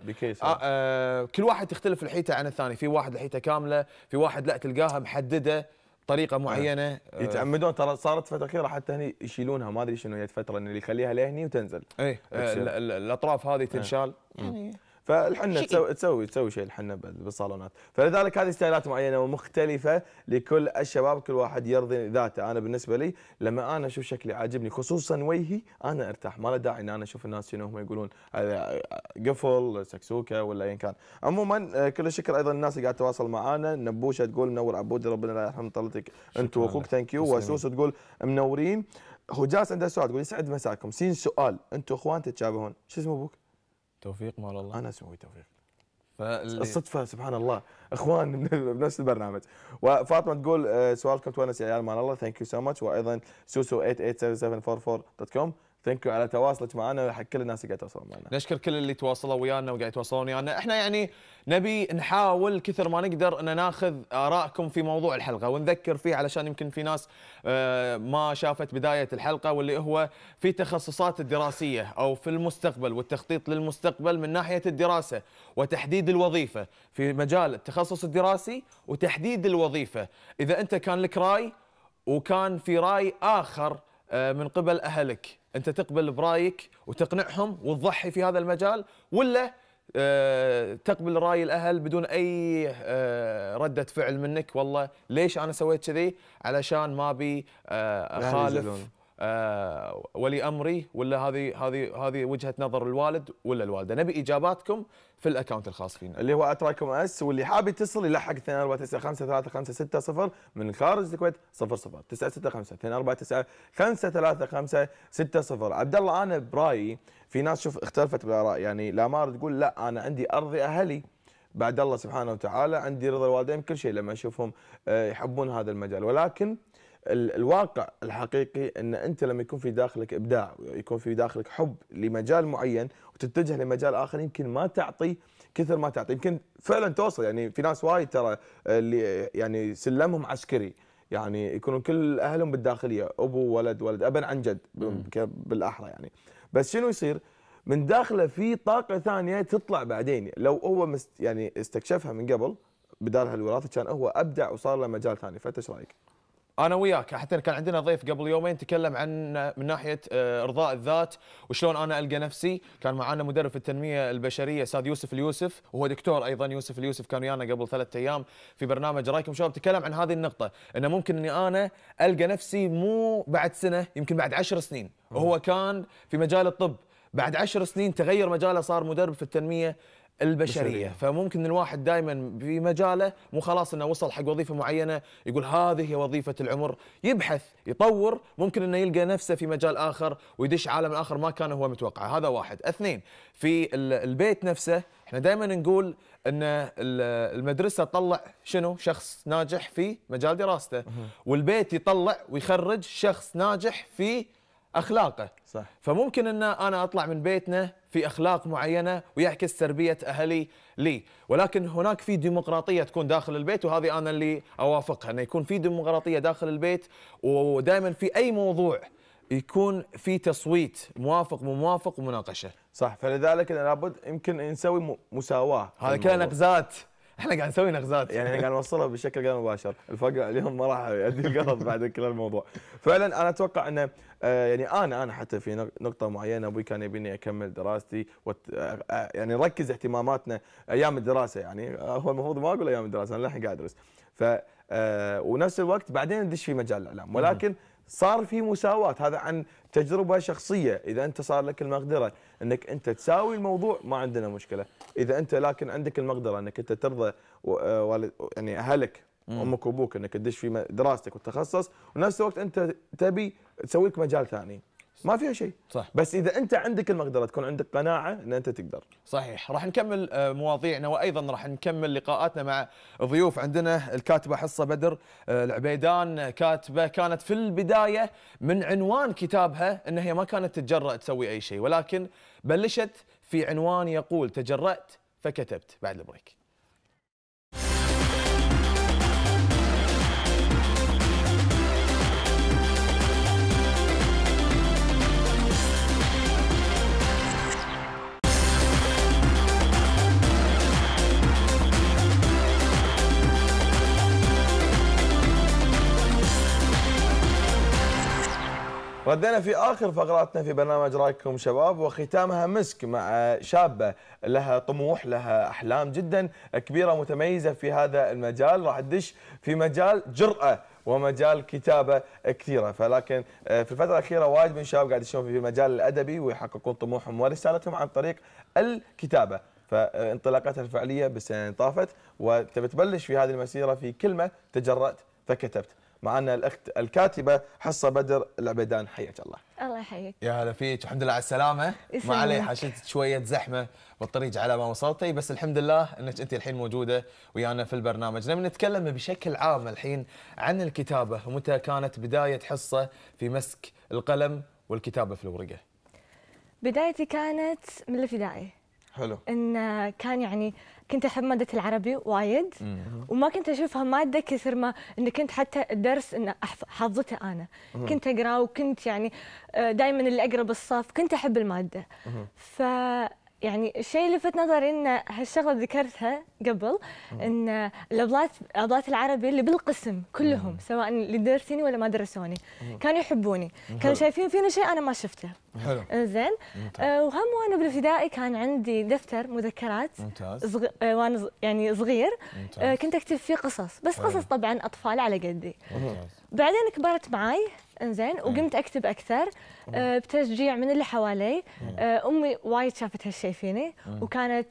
كل واحد تختلف لحيته عن الثاني في واحد لحيته كامله في واحد لا تلقاها محدده طريقه معينه آه. يتعمدون ترى صارت فتره اخيره حتى هني يشيلونها ما ادري شنو هي الفتره اللي يخليها لهني وتنزل اي آه الاطراف هذه إيه. تنشال آه. يعني فالحنه تسوي تسوي تسوي شيء الحنه بالصالونات فلذلك هذه ستايلات معينه ومختلفه لكل الشباب كل واحد يرضي ذاته انا بالنسبه لي لما انا اشوف شكلي عاجبني خصوصا وجهي انا ارتاح ما له داعي ان انا اشوف الناس شنو هم يقولون هذا قفل سكسوكه ولا ايا كان عموما آه، كل الشكر ايضا الناس اللي قاعد تتواصل معانا نبوشه تقول منور عبودي ربنا لا يرحم طلتك انت واخوك ثانك يو وسوس تقول منورين هجاس عنده سؤال تقول يسعد مساكم سين سؤال انتم اخوان تتشابهون شو اسمه ابوك؟ توفيق مال الله انا اسوي توفيق الصدفه سبحان الله اخوان بنفس البرنامج وفاطمه تقول آه، سؤالكم تونس يا عيال مال الله ثانك يو سو ماتش وايضا susu887744.com ثانك على تواصلك معنا كل الناس اللي قاعد يتواصلون معنا نشكر كل اللي تواصلوا ويانا وقاعد يتواصلون ويانا احنا يعني نبي نحاول كثر ما نقدر ان ناخذ ارائكم في موضوع الحلقه ونذكر فيه علشان يمكن في ناس آه، ما شافت بدايه الحلقه واللي هو في تخصصات الدراسيه او في المستقبل والتخطيط للمستقبل من ناحيه الدراسه وتحديد الوظيفه في مجال التخصص الدراسي وتحديد الوظيفه اذا انت كان لك راي وكان في راي اخر آه، من قبل اهلك انت تقبل برايك وتقنعهم وتضحي في هذا المجال ولا آه، تقبل راي الاهل بدون اي آه، رده فعل منك والله ليش انا سويت كذي علشان ما ابي آه، اخالف آه، ولي امري ولا هذه هذه هذه وجهه نظر الوالد ولا الوالده نبي اجاباتكم في الاكونت الخاص فينا اللي هو اتراكم اس واللي حاب يتصل يلحق 2495 من خارج الكويت 00 965 2495 عبد الله انا برايي في ناس شوف اختلفت بالاراء يعني لامار تقول لا انا عندي ارضي اهلي بعد الله سبحانه وتعالى عندي رضا الوالدين كل شيء لما اشوفهم آه، يحبون هذا المجال ولكن الواقع الحقيقي ان انت لما يكون في داخلك ابداع ويكون في داخلك حب لمجال معين وتتجه لمجال اخر يمكن ما تعطي كثر ما تعطي يمكن فعلا توصل يعني في ناس وايد ترى اللي يعني سلمهم عسكري يعني يكونون كل اهلهم بالداخليه ابو ولد ولد ابا عن جد بالاحرى يعني بس شنو يصير؟ من داخله في طاقه ثانيه تطلع بعدين لو هو يعني استكشفها من قبل بدال هالوراثه كان هو ابدع وصار له مجال ثاني فانت ايش رايك؟ انا وياك حتى كان عندنا ضيف قبل يومين تكلم عن من ناحيه آه، ارضاء الذات وشلون انا القى نفسي كان معانا مدرب التنميه البشريه استاذ يوسف اليوسف وهو دكتور ايضا يوسف اليوسف كان ويانا قبل ثلاثة ايام في برنامج رايكم شباب تكلم عن هذه النقطه انه ممكن اني انا القى نفسي مو بعد سنه يمكن بعد عشر سنين وهو كان في مجال الطب بعد عشر سنين تغير مجاله صار مدرب في التنميه البشريه بشرية. فممكن الواحد دائما في مجاله مو خلاص انه وصل حق وظيفه معينه يقول هذه هي وظيفه العمر يبحث يطور ممكن انه يلقى نفسه في مجال اخر ويدش عالم اخر ما كان هو متوقعه هذا واحد اثنين في البيت نفسه احنا دائما نقول ان المدرسه تطلع شنو شخص ناجح في مجال دراسته والبيت يطلع ويخرج شخص ناجح في اخلاقه صح. فممكن ان انا اطلع من بيتنا في اخلاق معينه ويعكس تربيه اهلي لي، ولكن هناك في ديمقراطيه تكون داخل البيت وهذه انا اللي اوافقها انه يكون في ديمقراطيه داخل البيت ودائما في اي موضوع يكون في تصويت موافق مو موافق ومناقشه. صح فلذلك لابد يمكن نسوي مساواه هذا كان نقزات احنا قاعد نسوي نغزات يعني احنا قاعد نوصلها بشكل غير مباشر الفقر اليوم ما راح يؤدي القرض بعد كل الموضوع فعلا انا اتوقع انه آه، يعني انا انا حتى في نقطه معينه ابوي كان يبيني اكمل دراستي وت... آه، آه، يعني نركز اهتماماتنا ايام الدراسه يعني هو المفروض ما اقول ايام الدراسه انا للحين قاعد ادرس ف ونفس الوقت بعدين ندش في مجال الاعلام ولكن صار في مساواة هذا عن تجربة شخصية إذا أنت صار لك المقدرة أنك أنت تساوي الموضوع ما عندنا مشكلة إذا أنت لكن عندك المقدرة أنك أنت ترضى آه، والد يعني أهلك امك وابوك انك تدش في دراستك وتتخصص ونفس الوقت انت تبي تسوي لك مجال ثاني ما فيها شيء صح بس اذا انت عندك المقدره تكون عندك قناعه ان انت تقدر صحيح راح نكمل آه، مواضيعنا وايضا راح نكمل لقاءاتنا مع ضيوف عندنا الكاتبه حصه بدر آه، العبيدان آه، كاتبه كانت في البدايه من عنوان كتابها ان هي ما كانت تتجرأ تسوي اي شيء ولكن بلشت في عنوان يقول تجرأت فكتبت بعد البريك ردينا في آخر فقراتنا في برنامج رايكم شباب وختامها مسك مع شابة لها طموح لها أحلام جدا كبيرة متميزة في هذا المجال راح تدش في مجال جرأة ومجال كتابه كثيره فلكن آه، في الفتره الاخيره وايد من الشباب قاعد يشوفون في المجال الادبي ويحققون طموحهم ورسالتهم عن طريق الكتابه فانطلاقتها الفعليه بالسنه اللي طافت وتبي تبلش في هذه المسيره في كلمه تجرأت فكتبت معنا الاخت الكاتبه حصه بدر العبيدان حياك الله الله يحييك يا هلا فيك الحمد لله على السلامه ما علي حشيت شويه زحمه بالطريق على ما وصلتي طيب، بس الحمد لله انك انت الحين موجوده ويانا في البرنامج نبي نتكلم بشكل عام الحين عن الكتابه ومتى كانت بدايه حصه في مسك القلم والكتابه في الورقه بدايتي كانت من الابتدائي حلو ان كان يعني كنت احب ماده العربي وايد وما كنت اشوفها ماده كثر ما ان كنت حتى الدرس ان حافظته انا كنت اقرا وكنت يعني آه، دائما اللي اقرب الصف كنت احب الماده ف يعني الشيء اللي لفت نظري ان هالشغله ذكرتها قبل ان الابلات الابلات العربي اللي بالقسم كلهم سواء اللي درسيني ولا ما درسوني كانوا يحبوني كانوا شايفين فيني شيء انا ما شفته حلو آه، زين آه، وهم وانا بالابتدائي كان عندي دفتر مذكرات ممتاز آه، وانا يعني صغير كنت اكتب فيه قصص بس قصص طبعا اطفال على قدي بعدين كبرت معي انزين إيه. وقمت اكتب اكثر آه، بتشجيع من اللي حوالي آه، امي وايد شافت هالشيء فيني إيه. وكانت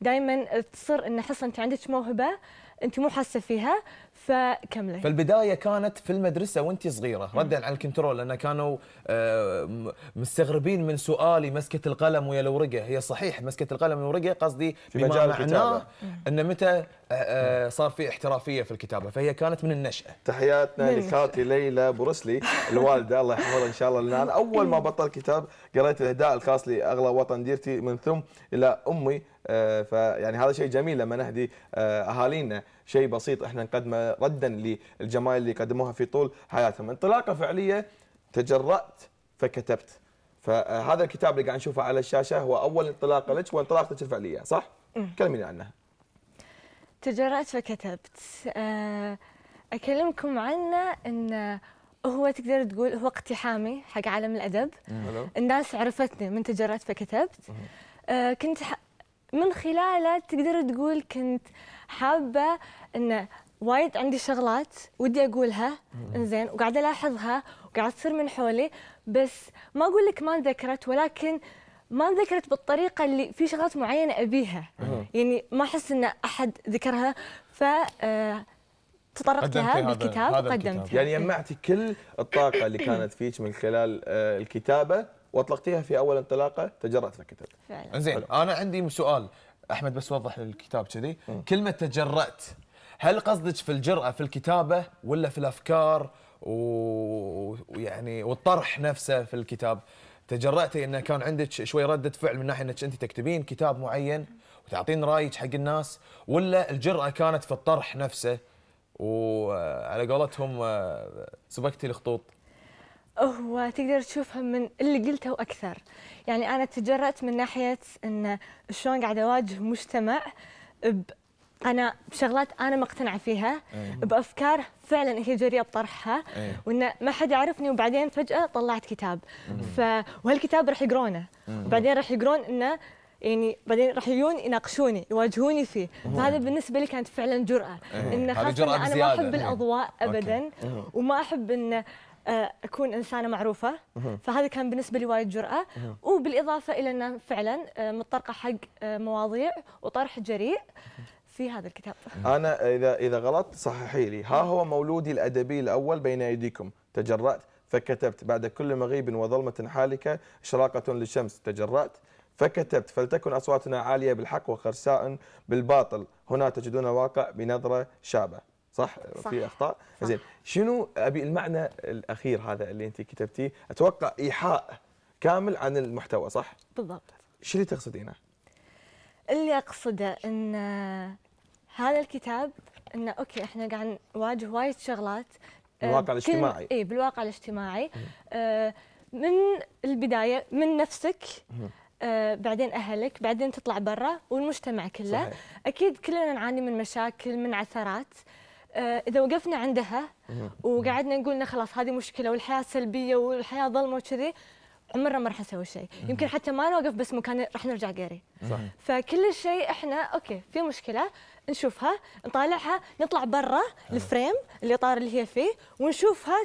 دائما تصر ان حصه انت عندك موهبه انت مو حاسه فيها فكملي فالبدايه كانت في المدرسه وانت صغيره ردا على الكنترول لان كانوا آه، مستغربين من سؤالي مسكه القلم ويا الورقه هي صحيح مسكه القلم والورقه قصدي بما معناه ان متى آه، آه، صار في احترافيه في الكتابه فهي كانت من النشاه تحياتنا لخالتي ليلى بروسلي الوالده الله يحفظها ان شاء الله لان انا اول ما بطل كتاب قريت الاهداء الخاص لاغلى وطن ديرتي من ثم الى امي آه، فيعني هذا شيء جميل لما نهدي آه، اهالينا شيء بسيط احنا نقدمه ردا للجمال اللي قدموها في طول حياتهم انطلاقه فعليه تجرأت فكتبت فهذا آه، الكتاب اللي قاعد نشوفه على الشاشه هو اول انطلاقه لك وانطلاقتك الفعليه صح كلميني عنها تجرأت فكتبت اكلمكم عنه ان هو تقدر تقول هو اقتحامي حق عالم الادب الناس عرفتني من تجرأت فكتبت كنت من خلاله تقدر تقول كنت حابه ان وايد عندي شغلات ودي اقولها انزين وقاعده الاحظها وقاعده تصير من حولي بس ما اقول لك ما انذكرت ولكن ما انذكرت بالطريقه اللي في شغلات معينه ابيها يعني ما احس ان احد ذكرها ف آه، تطرقت لها بالكتاب وقدمتها يعني جمعتي كل الطاقه اللي كانت فيك من خلال آه، الكتابه واطلقتيها في اول انطلاقه تجرأت لك انت فعلا زين انا عندي سؤال احمد بس وضح الكتاب كذي كلمه تجرأت هل قصدك في الجرأه في الكتابه ولا في الافكار ويعني والطرح نفسه في الكتاب تجرأتي انه كان عندك شوي رده فعل من ناحيه انك انت تكتبين كتاب معين وتعطين رايك حق الناس ولا الجرأه كانت في الطرح نفسه وعلى قولتهم آه، سبكتي الخطوط هو تقدر تشوفها من اللي قلته واكثر يعني انا تجرأت من ناحيه ان شلون قاعده اواجه مجتمع ب انا بشغلات انا مقتنعه فيها أيه. بافكار فعلا هي جريئه بطرحها أيه. وان ما حد يعرفني وبعدين فجاه طلعت كتاب ف وهالكتاب راح يقرونه وبعدين راح يقرون انه يعني بعدين راح يجون يناقشوني يواجهوني فيه فهذا بالنسبه لي كانت فعلا جراه أيه. انه خاصه انا ما احب إيه. الاضواء ابدا أيه. وما احب انه آه، اكون انسانه معروفه فهذا كان بالنسبه لي وايد جراه وبالاضافه الى انه فعلا آه، متطرقه حق آه، مواضيع وطرح جريء في هذا الكتاب انا اذا اذا غلطت صححي لي ها هو مولودي الادبي الاول بين ايديكم تجرأت فكتبت بعد كل مغيب وظلمه حالكه اشراقه للشمس تجرأت فكتبت فلتكن اصواتنا عاليه بالحق وخرساء بالباطل هنا تجدون الواقع بنظره شابه صح؟, صح في اخطاء زين شنو ابي المعنى الاخير هذا اللي انت كتبتيه اتوقع ايحاء كامل عن المحتوى صح بالضبط شو اللي تقصدينه اللي اقصده ان هذا الكتاب ان اوكي احنا قاعد نواجه وايد شغلات آه، إيه، بالواقع الاجتماعي اي بالواقع الاجتماعي من البدايه من نفسك آه بعدين اهلك بعدين تطلع برا والمجتمع كله صحيح. اكيد كلنا نعاني من مشاكل من عثرات آه، اذا وقفنا عندها وقعدنا نقول خلاص هذه مشكله والحياه سلبيه والحياه ظلمه وكذي عمرنا ما راح نسوي شيء يمكن حتى ما نوقف بس مكان راح نرجع قاري فكل شيء احنا اوكي في مشكله نشوفها نطالعها نطلع برا الفريم الاطار اللي هي فيه ونشوفها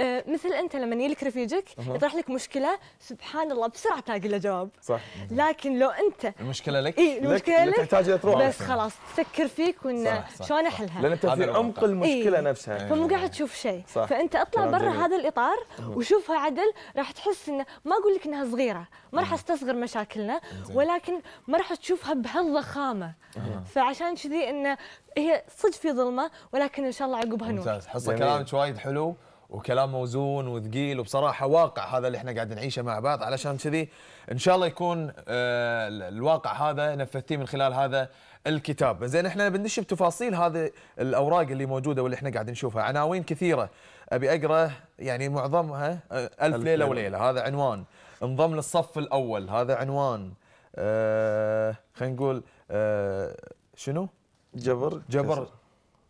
آه، مثل انت لما يلك رفيجك يطرح لك مشكله سبحان الله بسرعه تلاقي له جواب صح لكن لو انت المشكله لك اي المشكله لك, لك تحتاج تروح بس خلاص تفكر فيك وان شلون احلها لان انت في عمق المشكله إيه؟ نفسها فمو قاعد تشوف شيء فانت اطلع برا هذا الاطار وشوفها عدل راح تحس انه ما اقول لك انها صغيره ما راح استصغر مشاكلنا ولكن ما راح تشوفها بهالضخامه فعشان كذي انه هي صدق في ظلمه ولكن ان شاء الله عقبها نور ممتاز حصه كلامك وايد حلو وكلام موزون وثقيل وبصراحه واقع هذا اللي احنا قاعد نعيشه مع بعض علشان كذي ان شاء الله يكون آه، الواقع هذا نفذتيه من خلال هذا الكتاب زين احنا بندش بتفاصيل هذه الاوراق اللي موجوده واللي احنا قاعد نشوفها عناوين كثيره ابي اقرا يعني معظمها الف, ألف ليله وليله هذا عنوان انضم للصف الاول هذا عنوان آه خلينا نقول آه شنو جبر جبر كسر.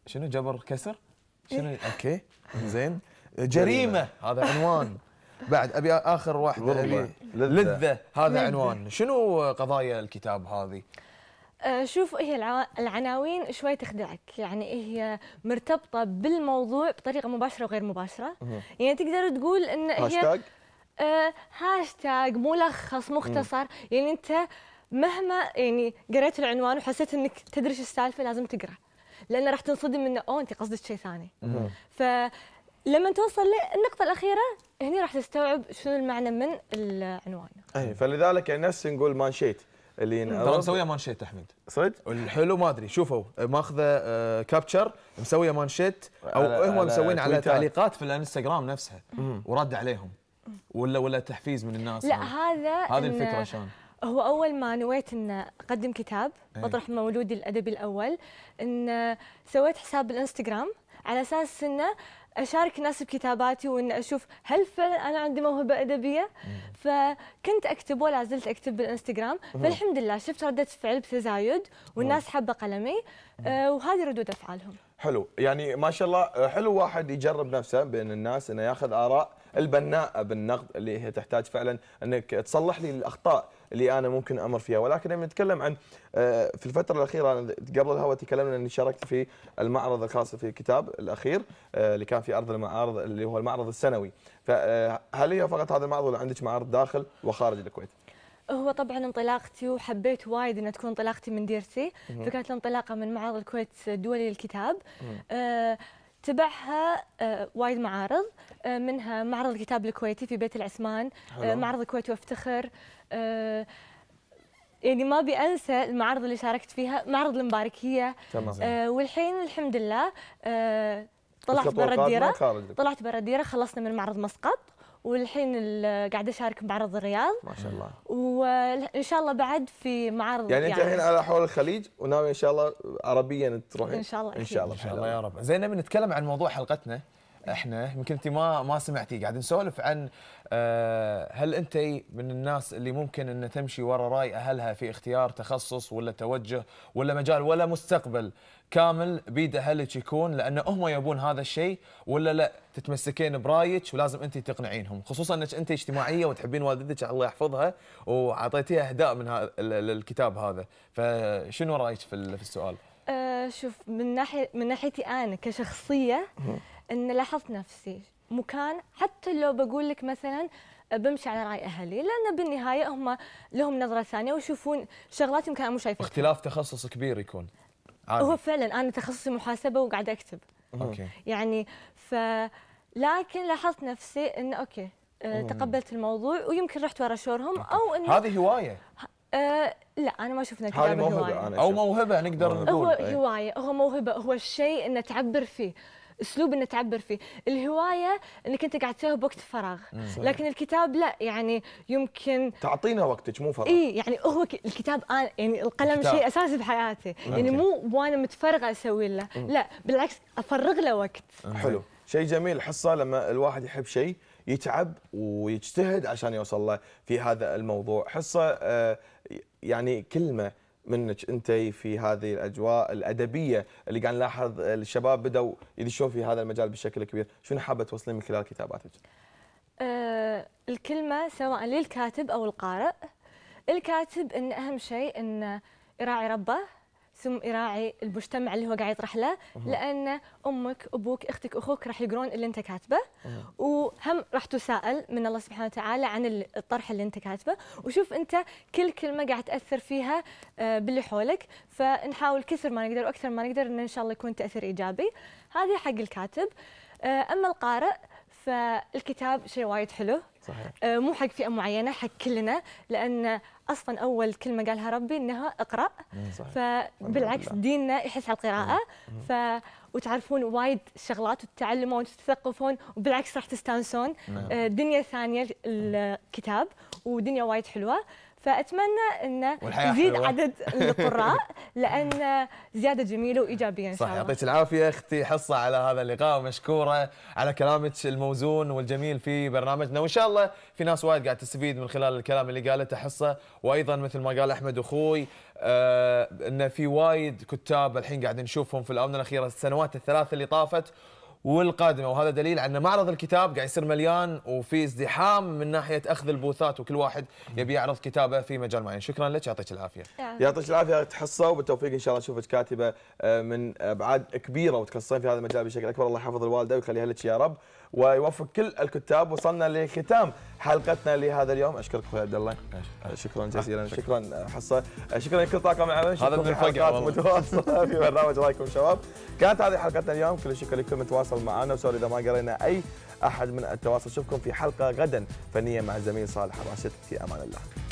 شنو جبر كسر شنو إيه. اوكي زين جريمه هذا عنوان بعد ابي اخر واحد لذة. لذه هذا عنوان شنو قضايا الكتاب هذه أه، شوف هي العناوين شوي تخدعك يعني هي مرتبطه بالموضوع بطريقه مباشره وغير مباشره يعني تقدر تقول ان هي هاشتاج أه، هاشتاج ملخص مختصر يعني انت مهما يعني قريت العنوان وحسيت انك تدري السالفه لازم تقرا لان راح تنصدم انه اوه انت قصدك شيء ثاني ف لما توصل للنقطه الاخيره هنا راح تستوعب شنو المعنى من العنوان اي فلذلك يعني نفس نقول مانشيت اللي ترى مسويه مانشيت احمد صدق والحلو ما ادري شوفوا ماخذه كابتشر آه، مسويه مانشيت او هم مسوين على تعليقات في الانستغرام نفسها ورد عليهم ولا ولا تحفيز من الناس لا هذا هذه الفكره شلون هو اول ما نويت ان اقدم كتاب واطرح إيه. مولودي الادبي الاول ان سويت حساب بالانستغرام على اساس انه اشارك ناس بكتاباتي وان اشوف هل فعلا انا عندي موهبه ادبيه فكنت اكتب ولا زلت اكتب بالانستغرام فالحمد لله شفت رده فعل بتزايد والناس حابه قلمي آه، وهذه ردود افعالهم حلو يعني ما شاء الله حلو واحد يجرب نفسه بين الناس انه ياخذ اراء البناءه بالنقد اللي هي تحتاج فعلا انك تصلح لي الاخطاء اللي انا ممكن امر فيها ولكن لما نتكلم عن آه، في الفتره الاخيره قبل الهواء تكلمنا اني شاركت في المعرض الخاص في الكتاب الاخير آه، اللي كان في ارض المعارض اللي هو المعرض السنوي فهل آه، هي فقط هذا المعرض ولا عندك معارض داخل وخارج الكويت؟ هو طبعا انطلاقتي وحبيت وايد انها تكون انطلاقتي من ديرتي فكانت الانطلاقه من معرض الكويت الدولي للكتاب آه تبعها آه، وايد معارض آه، منها معرض الكتاب الكويتي في بيت العثمان آه، معرض الكويت وافتخر يعني ما ابي انسى المعارض اللي شاركت فيها معرض المباركيه والحين الحمد لله طلعت برا الديره طلعت برا الديره خلصنا من معرض مسقط والحين قاعده اشارك بعرض الرياض ما شاء الله وان شاء الله بعد في معرض يعني, يعني انت الحين على حول الخليج وناوي ان شاء الله عربيا تروحين ان شاء الله ان شاء الله ان شاء الله, إن شاء الله يا رب زين نبي نتكلم عن موضوع حلقتنا احنا يمكن انت ما ما سمعتي قاعد نسولف عن آه، هل انت من الناس اللي ممكن ان تمشي ورا راي اهلها في اختيار تخصص ولا توجه ولا مجال ولا مستقبل كامل بيد اهلك يكون لان هم يبون هذا الشيء ولا لا تتمسكين برايك ولازم انت تقنعينهم خصوصا انك انت اجتماعيه وتحبين والدتك الله يحفظها واعطيتيها اهداء من الكتاب هذا فشنو رايك في السؤال؟ أه شوف من ناحيه من ناحيتي انا كشخصيه ان لاحظت نفسي مكان حتى لو بقول لك مثلا بمشي على راي اهلي لان بالنهايه هم لهم نظره ثانيه ويشوفون شغلات يمكن انا مو شايفها اختلاف تخصص كبير يكون عادي. هو فعلا انا تخصصي محاسبه وقاعده اكتب اوكي يعني ف لكن لاحظت نفسي ان اوكي أه تقبلت الموضوع ويمكن رحت ورا شورهم او ان هذه هوايه أه لا انا ما اشوف انها هوايه أنا او موهبه نقدر نقول هو هوايه هو موهبه هو الشيء انه تعبر فيه اسلوب انك تعبر فيه الهوايه انك انت قاعد تسويها بوقت فراغ لكن الكتاب لا يعني يمكن تعطينا وقتك مو فراغ اي يعني هو الكتاب انا يعني القلم شيء اساسي بحياتي يعني مو وانا متفرغه اسوي له لا بالعكس افرغ له وقت حلو شيء جميل حصه لما الواحد يحب شيء يتعب ويجتهد عشان يوصل له في هذا الموضوع حصه آه، يعني كلمه منك انت في هذه الاجواء الادبيه اللي قاعد نلاحظ الشباب بداوا يدشون في هذا المجال بشكل كبير، شنو حابه توصلين من خلال كتاباتك؟ أه الكلمه سواء للكاتب او القارئ الكاتب ان اهم شيء انه يراعي ربه ثم يراعي المجتمع اللي هو قاعد يطرح له لان امك ابوك اختك اخوك راح يقرون اللي انت كاتبه وهم راح تساءل من الله سبحانه وتعالى عن الطرح اللي انت كاتبه وشوف انت كل كلمه قاعد تاثر فيها آه، باللي حولك فنحاول كثر ما نقدر واكثر ما نقدر ان ان شاء الله يكون تاثير ايجابي هذه حق الكاتب آه، اما القارئ فالكتاب شيء وايد حلو صحيح. آه، مو حق فئه معينه حق كلنا لان اصلا اول كلمه قالها ربي انها اقرا صحيح. فبالعكس ديننا يحس على القراءه ف وتعرفون وايد شغلات وتتعلمون وتتثقفون وبالعكس راح تستانسون نعم. آه، دنيا ثانيه الكتاب ودنيا وايد حلوه فاتمنى ان يزيد عدد القراء لان زياده جميله وايجابيه ان شاء الله صح يعطيك العافيه اختي حصه على هذا اللقاء ومشكوره على كلامك الموزون والجميل في برنامجنا وان شاء الله في ناس وايد قاعد تستفيد من خلال الكلام اللي قالته حصه وايضا مثل ما قال احمد اخوي آه ان في وايد كتاب الحين قاعد نشوفهم في الاونه الاخيره السنوات الثلاثه اللي طافت والقادمه وهذا دليل ان معرض الكتاب قاعد يصير مليان وفي ازدحام من ناحيه اخذ البوثات وكل واحد يبي يعرض كتابه في مجال معين شكرا لك يعطيك العافيه يعطيك العافيه تحصه وبالتوفيق ان شاء الله نشوفك كاتبه آه، من ابعاد كبيره وتخصصين في هذا المجال بشكل اكبر الله يحفظ الوالده ويخليها لك يا رب ويوفق كل الكتاب وصلنا لختام حلقتنا لهذا اليوم اشكرك اخوي عبد الله شكرا آه، جزيلا شكرا آه، حصه آه، شكرا لكل طاقم العمل هذا من حلقات متواصله في برنامج رايكم شباب كانت هذه حلقتنا اليوم كل الشكر لكل متواصل تواصل معنا وسوري اذا ما قرينا اي احد من التواصل اشوفكم في حلقه غدا فنيه مع الزميل صالح راشد في امان الله